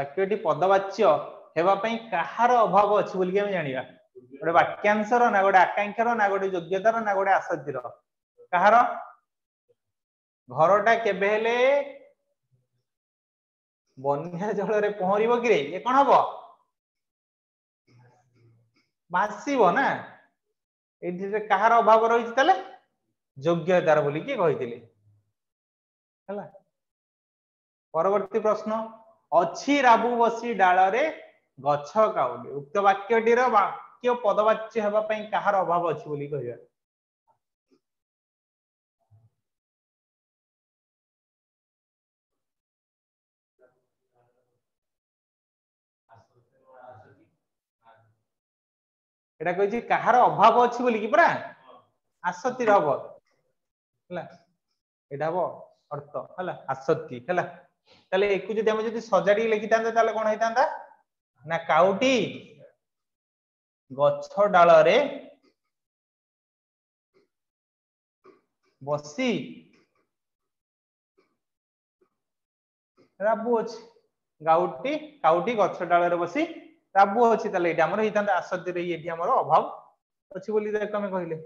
A: ବାକ୍ୟଟି ପଦବାଚ୍ୟ ହେବା ପାଇଁ କାହାର ଅଭାବ ଅଛି ବୋଲିକି ଆମେ ଜାଣିବା ଗୋଟେ ବାକ୍ୟାଂଶର ନା ଗୋଟେ ଆକାଂକ୍ଷାର ନା ଗୋଟେ ଯୋଗ୍ୟତାର ନା ଗୋଟେ ଆସକ୍ତିର କାହାର ଘରଟା କେବେ ହେଲେ ବନ୍ୟା ଜଳରେ ପହଁରିବ କିରେ ଇଏ କଣ ହବ ଭାସିବ ନା ଏଥିରେ କାହାର ଅଭାବ ରହିଛି ତାହେଲେ ଯୋଗ୍ୟତାର ବୋଲିକି କହିଥିଲେ ହେଲା ପରବର୍ତ୍ତୀ ପ୍ରଶ୍ନ ଅଛି ରାବୁ ବସି ଡାଳରେ ଗଛ କାଉଡି ଉକ୍ତ ବାକ୍ୟଟିର বাক্য পদবাচ্য হওয়া পাই কাহার অভাব অছি বলি কহিবা এটা কইছি কাহার অভাব অছি বলি কি পরা আসতির হব হলা এটা হব অর্থ হলা আসতি হলা তাহলে একু যদি আমি যদি সজাড়ি লিখিতান্তা তাহলে কোন হইতান্তা না কাউটি ଗଛ ଡାଳରେ ବସି ରାବୁଅଛି ଗାଉଟି କାଉଟି ଗଛ ଡାଳରେ ବସି ରାବୁଅଛି ତାହେଲେ ଏଇଠି ଆମର ହେଇଥାନ୍ତା ଆସତିରେ ଏଠି ଆମର ଅଭାବ ଅଛି ବୋଲି ତମେ କହିଲେ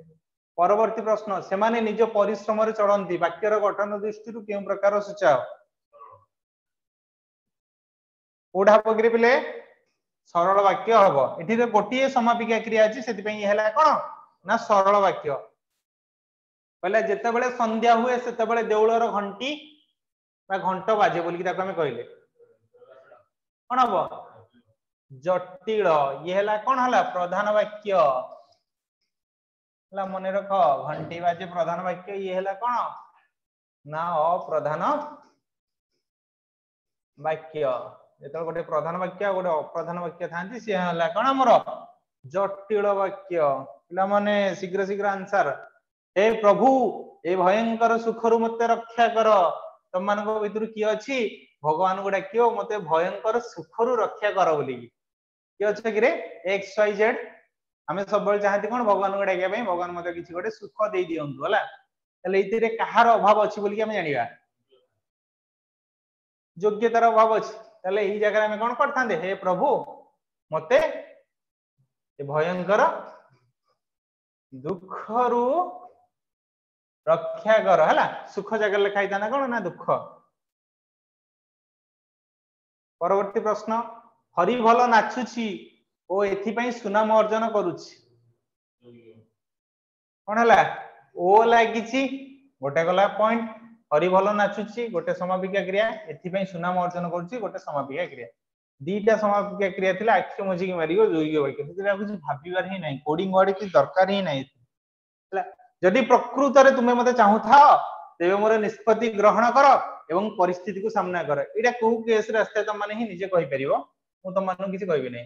A: ପରବର୍ତ୍ତୀ ପ୍ରଶ୍ନ ସେମାନେ ନିଜ ପରିଶ୍ରମରେ ଚଢନ୍ତି ବାକ୍ୟର ଗଠନ ଦୃଷ୍ଟିରୁ କେଉଁ ପ୍ରକାର ସୂଚାଅ କୋଉଟା ହବ କିରେ ପିଲେ ସରଳ ବାକ୍ୟ ହବ ଏଠିରେ ଗୋଟିଏ ସମାପିକା କ୍ରିୟା ଅଛି ସେଥିପାଇଁ ଇଏ ହେଲା କ'ଣ ନା ସରଳ ବାକ୍ୟ କହିଲେ ଯେତେବେଳେ ସନ୍ଧ୍ୟା ହୁଏ ସେତେବେଳେ ଦେଉଳର ଘଣ୍ଟି ବା ଘଣ୍ଟ ବାଜେ ବୋଲିକି ତାକୁ ଆମେ କହିଲେ କ'ଣ ହବ ଜଟିଳ ଇଏ ହେଲା କ'ଣ ହେଲା ପ୍ରଧାନ ବାକ୍ୟ ହେଲା ମନେ ରଖ ଘଣ୍ଟି ବାଜେ ପ୍ରଧାନ ବାକ୍ୟ ଇଏ ହେଲା କ'ଣ ନା ଅପ୍ରଧାନ ବାକ୍ୟ ଯେତେବେଳେ ଗୋଟେ ପ୍ରଧାନ ବାକ୍ୟ ଆଉ ଗୋଟେ ଅପ୍ରଧାନ ବାକ୍ୟ ଥାନ୍ତି ସିଏ ହେଲା କ'ଣ ଆମର ଜଟିଳ ବାକ୍ୟ ପିଲାମାନେ ଶୀଘ୍ର ଶୀଘ୍ର ଆନ୍ସର ହେ ପ୍ରଭୁ ଏ ଭୟଙ୍କର ସୁଖରୁ ମୋତେ ରକ୍ଷା କର ତମମାନଙ୍କ ଭିତରୁ କିଏ ଅଛି ଭଗବାନଙ୍କୁ ଡାକିବ ମୋତେ ଭୟଙ୍କର ସୁଖରୁ ରକ୍ଷା କର ବୋଲିକି କିଏ ଅଛ କିରେ ଏକ୍ସ ୱାଇ ଜେଡ୍ ଆମେ ସବୁବେଳେ ଚାହାନ୍ତି କ'ଣ ଭଗବାନଙ୍କୁ ଡାକିବା ପାଇଁ ଭଗବାନ ମୋତେ କିଛି ଗୋଟେ ସୁଖ ଦେଇ ଦିଅନ୍ତୁ ହେଲା ତାହେଲେ ଏଥିରେ କାହାର ଅଭାବ ଅଛି ବୋଲିକି ଆମେ ଜାଣିବା ଯୋଗ୍ୟତାର ଅଭାବ ଅଛି ତାହେଲେ ଏଇ ଜାଗାରେ ଆମେ କ'ଣ କରିଥାନ୍ତେ ହେ ପ୍ରଭୁ ମୋତେ ଏ ଭୟଙ୍କର ଦୁଃଖରୁ ରକ୍ଷା କର ହେଲା ସୁଖ ଜାଗାରେ ଲେଖା ହେଇଥାନ୍ତା କ'ଣ ନା ଦୁଃଖ ପରବର୍ତ୍ତୀ ପ୍ରଶ୍ନ ହରି ଭଲ ନାଚୁଛି ଓ ଏଥିପାଇଁ ସୁନାମ ଅର୍ଜନ କରୁଛି କ'ଣ ହେଲା ଓ ଲାଗିଛି ଗୋଟେ ଗଲା ପଏଣ୍ଟ হরিভল নাচুছি গোটে সমাপিকা ক্রিয়া এথিপাই সুনাম অর্জন করছি গোটে সমাপিকা ক্রিয়া দুইটা সমাপিকা ক্রিয়া লা আখি মুজিকি মারিব যৌগিক বাক্য সেটা কিছু ভাবিবার হি নাই কোডিং ওয়ার্ড কি দরকার হি নাই যদি প্রকৃতরে তুমি মতে চাহুথাও তেবে মোর নিষ্পত্তি গ্রহণ কর এবং পরিস্থিতিকে সামনা কর এটা কেউ কেসরে আসতে তোমাকে হি নিজে কহিপারিব মু তোমাকে কিছু কইবি নাই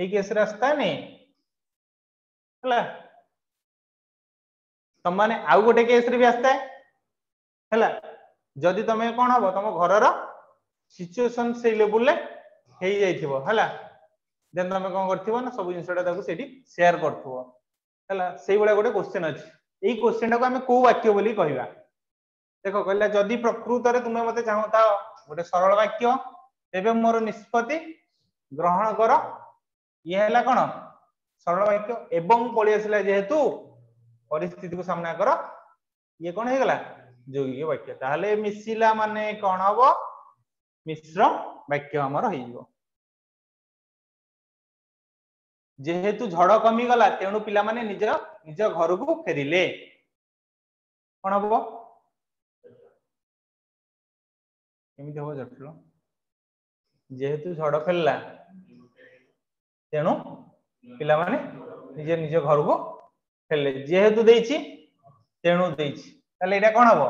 B: এই কেসরে আসতা নেই হ্যাঁ
A: ତମମାନେ ଆଉ ଗୋଟେ କେସ୍ରେ ବି ଆସିଥାଏ ହେଲା ଯଦି ତମେ କ'ଣ ହବ ତମ ଘରର ସିଚୁଏସନ୍ ସେଇ ଲେବୁଲରେ ହେଇଯାଇଥିବ ହେଲା ଦେନ୍ ତମେ କ'ଣ କରିଥିବ ନା ସବୁ ଜିନିଷଟା ତାକୁ ସେଇଠି ସେୟାର କରୁଥିବ ହେଲା ସେଇଭଳିଆ ଗୋଟେ କ୍ୱେଶ୍ଚେନ୍ ଅଛି ଏଇ କ୍ୱେଶ୍ଚେନ୍ଟାକୁ ଆମେ କୋଉ ବାକ୍ୟ ବୋଲି କହିବା ଦେଖ କହିଲା ଯଦି ପ୍ରକୃତରେ ତୁମେ ମୋତେ ଚାହୁଁଥାଅ ଗୋଟେ ସରଳ ବାକ୍ୟ ତେବେ ମୋର ନିଷ୍ପତ୍ତି ଗ୍ରହଣ କର ଇଏ ହେଲା କ'ଣ ସରଳ ବାକ୍ୟ ଏବଂ ପଳେଇ ଆସିଲା ଯେହେତୁ परिस्थिति को सामना कर ये कौन है जौगिक वाक्य मिसला मान कौन हम मिश्र वाक्य जेहेतु झड़ कमीगला तेणु पाने घर को
B: फेरिले कौन हम
A: कम जटिल जेहेतु झड़ फेरला तेणु पाने निज निज घर को ହେଲେ ଯେହେତୁ ଦେଇଛି ତେଣୁ ଦେଇଛି ତାହେଲେ ଏଇଟା କଣ ହବ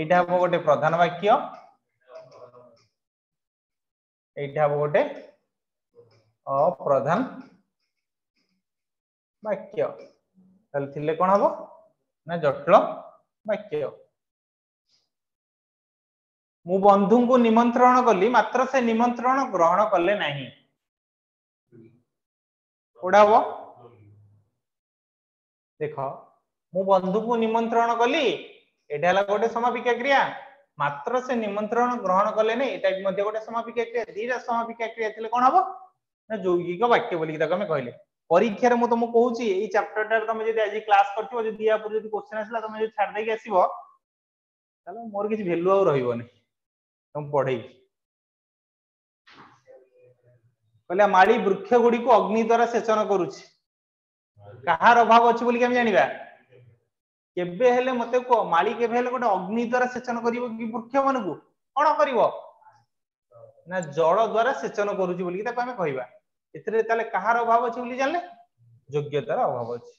B: ଏଇଟା ହବ ଗୋଟେ ପ୍ରଧାନ ବାକ୍ୟ
A: ଏଇଟା ହବ ଗୋଟେ ଅପ୍ରଧାନ ବାକ୍ୟ ତାହେଲେ ଥିଲେ କଣ ହବ ନା ଜଟିଳ ବାକ୍ୟ
B: ମୁଁ ବନ୍ଧୁଙ୍କୁ ନିମନ୍ତ୍ରଣ
A: କଲି ମାତ୍ର ସେ ନିମନ୍ତ୍ରଣ ଗ୍ରହଣ କଲେ ନାହିଁ କୋଉଟା ହବ ଦେଖ ମୁଁ ବନ୍ଧୁକୁ ନିମନ୍ତ୍ରଣ କଲି ଏଇଟା ହେଲା ଗୋଟେ ସମାପିକା କ୍ରିୟା ମାତ୍ର ସେ ନିମନ୍ତ୍ରଣ ଗ୍ରହଣ କଲେନି ଏଇଟା ବି ମଧ୍ୟ ଗୋଟେ ସମାପିକା କ୍ରିୟା ଦିଟା ସମାପିକା କ୍ରିୟା ଥିଲେ କଣ ହବ ନା ଯୌଗିକ ବାକ୍ୟ ବୋଲିକି ତାକୁ ଆମେ କହିଲେ ପରୀକ୍ଷାରେ ମୁଁ ତମକୁ କହୁଛି ଏଇ ଚାପ୍ଟରଟାରେ ତମେ ଯଦି ଆଜି କ୍ଲାସ କରିଥିବ ଯଦି ଦିଆ ଉପରେ ଯଦି କୋଶ୍ଚିନ୍ ଆସିଲା ତମେ ଯଦି ଛାଡ଼ି ଦେଇକି ଆସିବ ତାହେଲେ ମୋର କିଛି ଭ୍ୟାଲୁ ଆଉ ରହିବନି ତମକୁ ପଢେଇକି କହିଲା ମାଳି ବୃକ୍ଷ ଗୁଡ଼ିକୁ ଅଗ୍ନି ଦ୍ୱାରା ସେଚନ କରୁଛି କାହାର ଅଭାବ ଅଛି ବୋଲି ଆମେ ଜାଣିବା କେବେ ହେଲେ ମତେ କୁହ ମାଳି କେବେ ହେଲେ ଗୋଟେ ଅଗ୍ନି ଦ୍ୱାରା ସେଚନ କରିବ କି ବୃକ୍ଷ ମାନଙ୍କୁ କଣ କରିବ ନା ଜଳ ଦ୍ୱାରା ସେଚନ କରୁଛି ବୋଲିକି ତାକୁ ଆମେ କହିବା ଏଥିରେ ତାହେଲେ କାହାର ଅଭାବ ଅଛି ବୋଲି ଜାଣିଲେ ଯୋଗ୍ୟତାର ଅଭାବ ଅଛି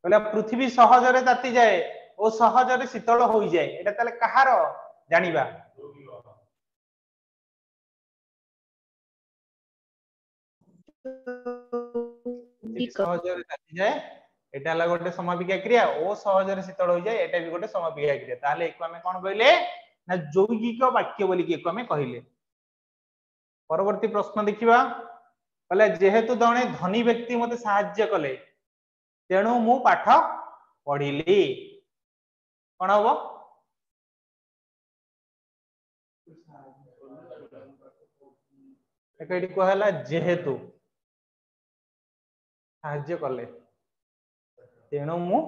A: କହିଲା ପୃଥିବୀ ସହଜରେ ତାତି ଯାଏ ଓ ସହଜରେ ଶୀତଳ ହୋଇଯାଏ ଏଇଟା ତାହେଲେ କାହାର ଜାଣିବା ସହଜରେ ଚାଲିଯାଏ এটা হলো গোটে সমাপিকা ক্রিয়া ও সহজরে শীতল হয়ে যায় এটা বি গোটে সমাপিকা ক্রিয়া তাহলে একু আমি কোন কইলে না যৌগিক বাক্য বলি কি একু আমি কইলে পরবর্তী প্রশ্ন দেখিবা বলে যেহেতু জনে ধনী ব্যক্তি মতে সাহায্য কলে তেণু মু পাঠ পড়িলি কোন হব
B: ଏକ ଏଠି କୁହାହେଲା ଯେହେତୁ ସାହାଯ୍ୟ କଲେ ତେଣୁ ମୁଁ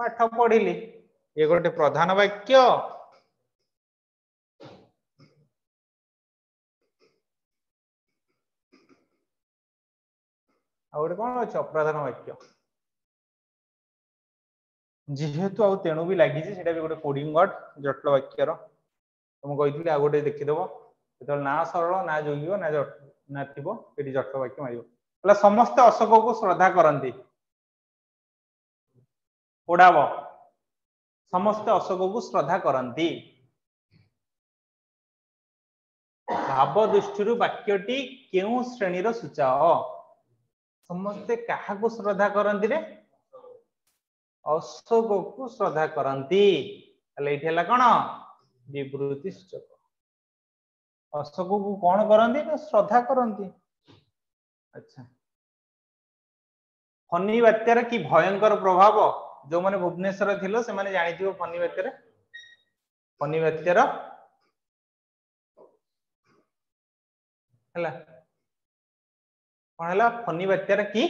B: ପାଠ ପଢିଲି ଇଏ ଗୋଟେ ପ୍ରଧାନ ବାକ୍ୟ ଆଉ ଗୋଟେ କଣ ଅଛି ଅପ୍ରଧାନ
A: ବାକ୍ୟ ଯେହେତୁ ଆଉ ତେଣୁ ବି ଲାଗିଛି ସେଇଟା ବି ଗୋଟେ କୋଡିଂ ୱାର୍ଡ ଜଟଳ ବାକ୍ୟର ମୁଁ କହିଥିଲି ଆଉ ଗୋଟେ ଦେଖିଦେବ ଯେତେବେଳେ ନା ସରଳ ନା ଯୋଗିବ ନା ନା ଥିବ ସେଠି ଜଟଳ ବାକ୍ୟ ମାରିବ ବୋଲେ ସମସ୍ତେ ଅଶୋକକୁ ଶ୍ରଦ୍ଧା କରନ୍ତି ଉଡ଼ାବ ସମସ୍ତେ ଅଶୋକକୁ ଶ୍ରଦ୍ଧା କରନ୍ତି ଭାବ ଦୃଷ୍ଟିରୁ ବାକ୍ୟଟି କେଉଁ ଶ୍ରେଣୀର ସୂଚାଅ ସମସ୍ତେ କାହାକୁ ଶ୍ରଦ୍ଧା କରନ୍ତି ରେ ଅଶୋକକୁ ଶ୍ରଦ୍ଧା କରନ୍ତି ତାହେଲେ ଏଇଠି ହେଲା କଣ ବିବୃତି ସୂଚକ ଅଶୋକକୁ କଣ କରନ୍ତି ନା ଶ୍ରଦ୍ଧା କରନ୍ତି ଆଚ୍ଛା फनी बात्यार कि भयंकर प्रभाव जो मैंने भुवनेश्वर थिलो से माने जानी थी फनी बात्यार फनी बात्यार
B: फनी बात्यार कि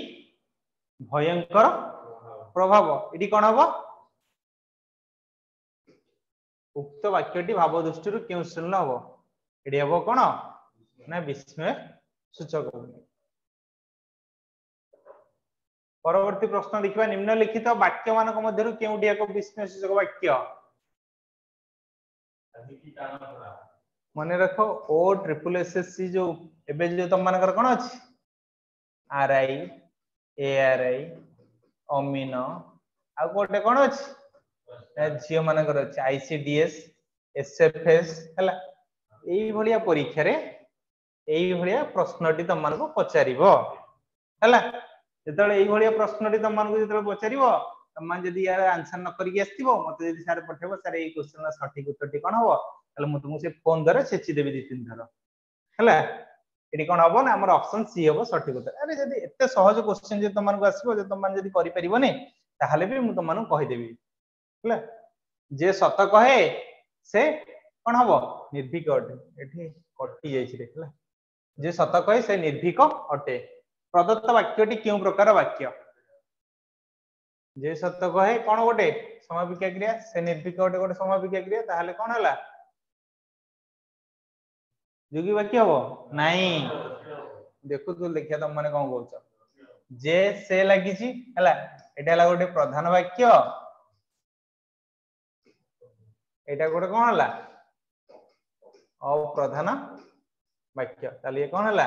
A: भयंकर प्रभाव ये कौन हम उक्त वाक्य भाव दृष्टि क्यों शून्य हम ये हम कौन ना विस्मय सूचक পরবর্তী প্রশ্ন দেখিবা নিম্নলিখিত বাক্য মানক মধ্যে কেউটি এক বিস্ময়সূচক বাক্য মনে রাখ O triple S S C যে এবে যে তোমাদের কোণ আছে আর আই এ আর আই অমিন ଆଉ ଗୋଟେ କଣ ଅଛି ଝିଅ ମାନଙ୍କର ଅଛି ଆଇସିଡିଏସ୍ ଏସ୍ଏଫଏସ୍ ହେଲା ଏଇଭଳିଆ ପରୀକ୍ଷାରେ ଏଇଭଳିଆ ପ୍ରଶ୍ନଟି ତମମାନଙ୍କୁ ପଚାରିବ ହେଲା ଯେତେବେଳେ ଏଇଭଳିଆ ପ୍ରଶ୍ନଟି ତମମାନଙ୍କୁ ଯେତେବେଳେ ପଚାରିବ ତମେ ଯଦି ଏହାର ଆନ୍ସର ନ କରିକି ଆସିଥିବ ମତେ ଯଦି ସାର୍ ପଠେଇବ ସାର୍ ଏଇ କ୍ୱେଶ୍ଚନର ସଠିକ ଉତ୍ତରଟି କଣ ହବ ତାହେଲେ ମୁଁ ତୁମକୁ ସେ ଫୋନ ଦ୍ୱାରା ଛେଚି ଦେବି ଦି ତିନି ଥର ହେଲା ଏଠି କଣ ହବ ନା ଆମର ଅପସନ ସି ହବ ସଠିକ ଉତ୍ତର ଆରେ ଯଦି ଏତେ ସହଜ କ୍ୱେଶ୍ଚନ ଯଦି ତମମାନଙ୍କୁ ଆସିବ ଯଦି ତମମାନେ ଯଦି କରିପାରିବନି ତାହେଲେ ବି ମୁଁ ତମମାନଙ୍କୁ କହିଦେବି ହେଲା ଯେ ସତ କହେ ସେ କଣ ହବ ନିର୍ଭୀକ ଅଟେ ଏଠି କଟି ଯାଇଛି ହେଲା ଯେ ସତ କହେ ସେ ନିର୍ଭୀକ ଅଟେ প্রদত্ত বাক্যটি কেউ প্রকার বাক্য যে সত্য কহে কোন গোটে সমাপিকা ক্রিয়া সে নির্ভীক গোটে গোটে সমাপিকা ক্রিয়া তাহলে কোন হলা যোগী বাক্য হব নাই দেখুতু দেখিয়া তুমি মানে কোন কৌছ যে সে লাগিছি হলা এটা হলা গোটে প্রধান বাক্য এটা গোটে কোন হলা অপ্রধান বাক্য তাহলে ইয়ে কোন হলা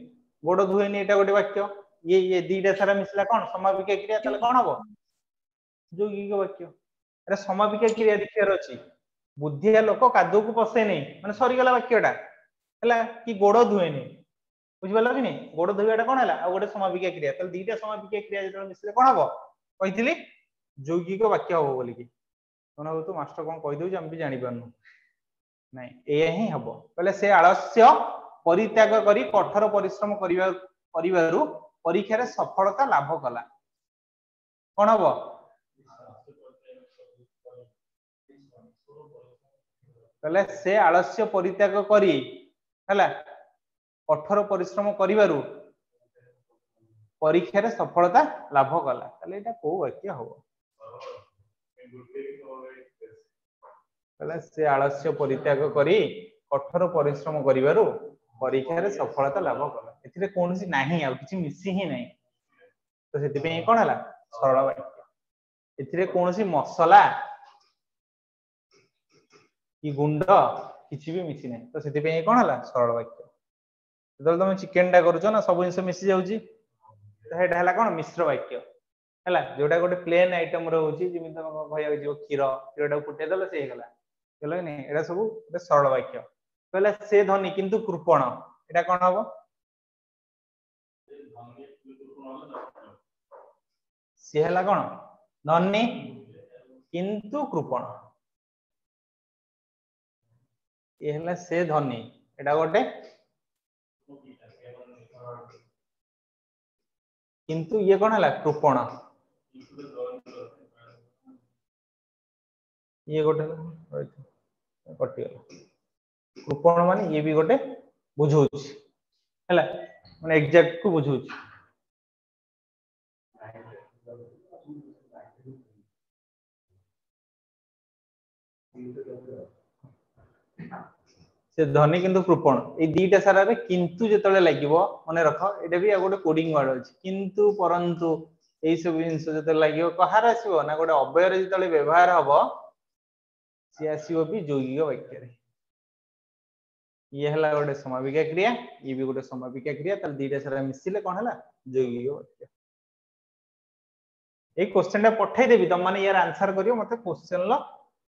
A: ଗୋଡ ଧୋଇନି ଏଇଟା ଗୋଟେ ବାକ୍ୟ ଇଏ ଇଏ ଦିଟା ସାରା ମିଶିଲା କଣ ସମାପିକା କ୍ରିୟା ତାହେଲେ କଣ ହବ ଯୌଗିକ ବାକ୍ୟ ଏଟା ସମାପିକା କ୍ରିୟା ଦେଖିବାର ଅଛି ବୁଦ୍ଧିଆ ଲୋକ କାଦୁଅକୁ ପଶେନି ମାନେ ସରିଗଲା ବାକ୍ୟଟା ହେଲା କି ଗୋଡ ଧୁଏନି ବୁଝିପାରିଲ କି ନାଇଁ ଗୋଡ ଧୋଇବାଟା କଣ ହେଲା ଆଉ ଗୋଟେ ସମାପିକା କ୍ରିୟା ତାହେଲେ ଦିଟା ସମାପିକା କ୍ରିୟା ଯେତେବେଳେ ମିଶିଲେ କଣ ହବ କହିଥିଲି ଯୌଗିକ ବାକ୍ୟ ହବ ବୋଲିକି କଣ ହବ ତୁ ମାଷ୍ଟର କଣ କହିଦେଉଛି ଆମେ ବି ଜାଣିପାରୁନୁ ନାଇଁ ଏଇଆ ହିଁ ହବ କହିଲେ ସେ ଆଳସ୍ୟ ପରିତ୍ୟାଗ କରି କଠୋର ପରିଶ୍ରମ କରିବା କରିବାରୁ ପରୀକ୍ଷାରେ ସଫଳତା ଲାଭ କଲା କଣ ହବ ହେଲେ ସେ ଆଳସ୍ୟ ପରିତ୍ୟାଗ କରି ହେଲା କଠୋର ପରିଶ୍ରମ କରିବାରୁ ପରୀକ୍ଷାରେ ସଫଳତା ଲାଭ କଲା ତାହେଲେ ଏଇଟା କୋଉ ବାକ୍ୟ ହବ ହେଲା ସେ ଆଳସ୍ୟ ପରିତ୍ୟାଗ କରି କଠୋର ପରିଶ୍ରମ କରିବାରୁ ପରୀକ୍ଷାରେ ସଫଳତା ଲାଭ କଲ ଏଥିରେ କୌଣସି ନାହିଁ ଆଉ କିଛି ମିଶି ହିଁ ନାହିଁ ତ ସେଥିପାଇଁ କଣ ହେଲା ସରଳ ବାକ୍ୟ ଏଥିରେ କୌଣସି ମସଲା କି ଗୁଣ୍ଡ କିଛି ବି ମିଶି ନାହିଁ ତ ସେଥିପାଇଁ କଣ ହେଲା ସରଳ ବାକ୍ୟ ଯେତେବେଳେ ତମେ ଚିକେନ ଟା କରୁଛ ନା ସବୁ ଜିନିଷ ମିଶି ଯାଉଛି ସେଇଟା ହେଲା କଣ ମିଶ୍ର ବାକ୍ୟ ହେଲା ଯୋଉଟା ଗୋଟେ ପ୍ଲେନ ଆଇଟମ ରହୁଛି ଯେମିତି ତମେ କହିବାକୁ ଯିବ କ୍ଷୀର କ୍ଷୀରଟାକୁ ଫୁଟେଇ ଦେଲ ସେ ହେଇଗଲା ହେଲା କି ନାହିଁ ଏଇଟା ସବୁ ଗୋଟେ ସରଳ ବାକ୍ୟ कहले से ध्वनि किंतु कृपण एटा कोन हबो से हला कोन ध्वनि किंतु कृपण ये हला से ध्वनि एटा गोटे
B: किंतु ये कोन हला कृपण
A: ये गोटे कटिगला କୃପଣ ମାନେ ଇଏ ବି ଗୋଟେ ବୁଝଉଛି ହେଲା ମାନେ ଏକ୍ଜାକ୍ଟ କୁ ବୁଝଉଛି ସେ ଧନୀ କିନ୍ତୁ କୃପଣ ଏଇ ଦିଟା ସାରାରେ କିନ୍ତୁ ଯେତେବେଳେ ଲାଗିବ ମନେ ରଖ ଏଇଟା ବି ଆଉ ଗୋଟେ କୋଡିଂ ୱାର୍ଡ ଅଛି କିନ୍ତୁ ପରନ୍ତୁ ଏଇ ସବୁ ଜିନିଷ ଯେତେବେଳେ ଲାଗିବ କାହାର ଆସିବ ନା ଗୋଟେ ଅବୟରେ ଯେତେବେଳେ ବ୍ୟବହାର ହବ ସିଏ ଆସିବ ବି ଯୌଗିକ ବାକ୍ୟରେ ଇଏ ହେଲା ଗୋଟେ ସମାପିକା କ୍ରିୟା ଇଏ ବି ଗୋଟେ ସମାପିକା କ୍ରିୟା ତାହେଲେ ଦୁଇଟା ସାରା ମିଶିଲେ କଣ ହେଲା ଯୌଗିକ ବାକ୍ୟ ଏଇ କୋଶ୍ଚେନଟା ପଠେଇଦେବି ତମମାନେ ୟାର ଆନ୍ସର କରିବ ମତେ କୋଶ୍ଚେନର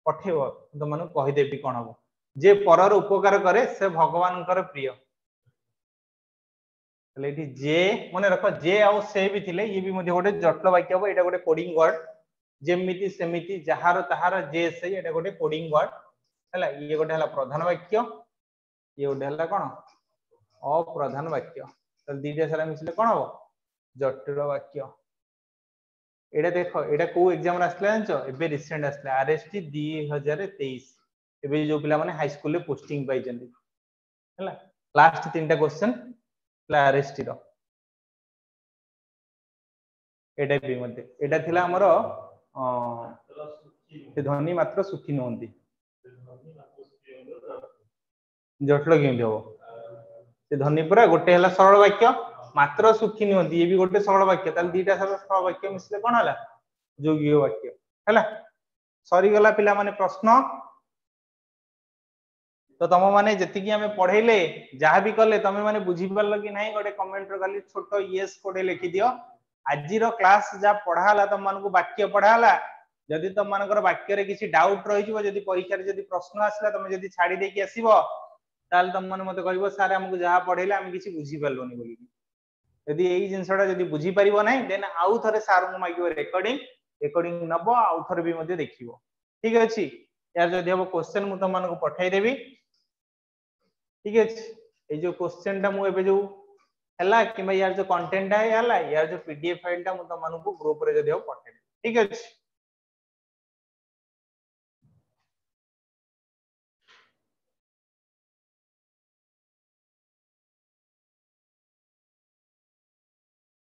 A: ପଠେଇବ ତମମାନଙ୍କୁ କହିଦେବି କଣ ହବ ଯେ ପରର ଉପକାର କରେ ସେ ଭଗବାନଙ୍କର ପ୍ରିୟ তাহলে এটি যে মনে রাখো যে আও সে বি থিলে ইয়ে বি মধ্যে গোটে জটল বাক্য হব এটা গোটে কোডিং ওয়ার্ড যেমিতি সেমিতি যাহার তাহার যে সে এটা গোটে কোডিং ওয়ার্ড হলা ইয়ে গোটে হলা প্রধান বাক্য ये गोटे कौन अप्रधान वाक्य तो दुईटा सारा मिसले कौन हम जटिल वाक्य एटा देख एटा को एग्जाम आसला जान एवं रिसे आसला आरएसटी 2023 एबे जो पिला माने हाई स्कूल ले पोस्टिंग पाई जंदी हला लास्ट तीनटा क्वेश्चन आर एस टी एटा भी मते एटा धनी मात्र सुखी नुहंती ଜଟିଳ କେମିତି ହବ ସେ ଧନୀ ପରା ଗୋଟେ ହେଲା ସରଳ ବାକ୍ୟ ମାତ୍ର ସୁଖୀ ନୁହନ୍ତି ଇଏ ବି ଗୋଟେ ସରଳ ବାକ୍ୟ ତାହେଲେ ଦିଟା ସରଳ ବାକ୍ୟ ମିଶିଲେ କଣ ହେଲା ଯୌଗିକ ବାକ୍ୟ ହେଲା ସରିଗଲା ପିଲାମାନେ ପ୍ରଶ୍ନ ତ ତମମାନେ ଯେତିକି ଆମେ ପଢେଇଲେ ଯାହା ବି କଲେ ତମେମାନେ ବୁଝିପାରିଲ କି ନାହିଁ ଗୋଟେ କମେଣ୍ଟର ଖାଲି ଛୋଟ ୟେସ୍ ଗୋଟେ ଲେଖିଦିଅ ଆଜିର କ୍ଲାସ୍ ଯାହା ପଢା ହେଲା ତମମାନଙ୍କୁ ବାକ୍ୟ ପଢା ହେଲା ଯଦି ତମମାନଙ୍କର ବାକ୍ୟରେ କିଛି ଡାଉଟ୍ ରହିଯିବ ଯଦି ପରୀକ୍ଷାରେ ଯଦି ପ୍ରଶ୍ନ ଆସିଲା ତମେ ଯଦି ଛାଡି ଦେଇକି ଆସିବ ତାହେଲେ ତମମାନେ ମୋତେ କହିବ ସାର୍ ଆମକୁ ଯାହା ପଢେଇଲେ ଆମେ କିଛି ବୁଝିପାରିଲୁନି ବୋଲିକି ଯଦି ଏଇ ଜିନିଷଟା ଯଦି ବୁଝିପାରିବ ନାହିଁ ଦେନ୍ ଆଉ ଥରେ ସାର୍ଙ୍କୁ ମାଗିବ ରେକର୍ଡିଂ ରେକର୍ଡିଂ ନବ ଆଉ ଥରେ ବି ମଧ୍ୟ ଦେଖିବ ଠିକ ଅଛି ଏହାର ଯଦି ହବ କ୍ୱେଶ୍ଚେନ୍ ମୁଁ ତମମାନଙ୍କୁ ପଠାଇଦେବି ଠିକ ଅଛି ଏଇ ଯୋଉ କ୍ୱେଶ୍ଚେନ୍ଟା ମୁଁ ଏବେ ଯୋଉ ହେଲା କିମ୍ବା ୟାର ଯୋଉ କଣ୍ଟେଣ୍ଟଟା ହେଲା ୟାର ଯୋଉ ପିଡିଏଫ୍ ଫାଇଲ୍ଟା ମୁଁ ତମମାନଙ୍କୁ ଗ୍ରୁପରେ ଯଦି ହବ ପଠାଇଦେବି ଠିକ ଅଛି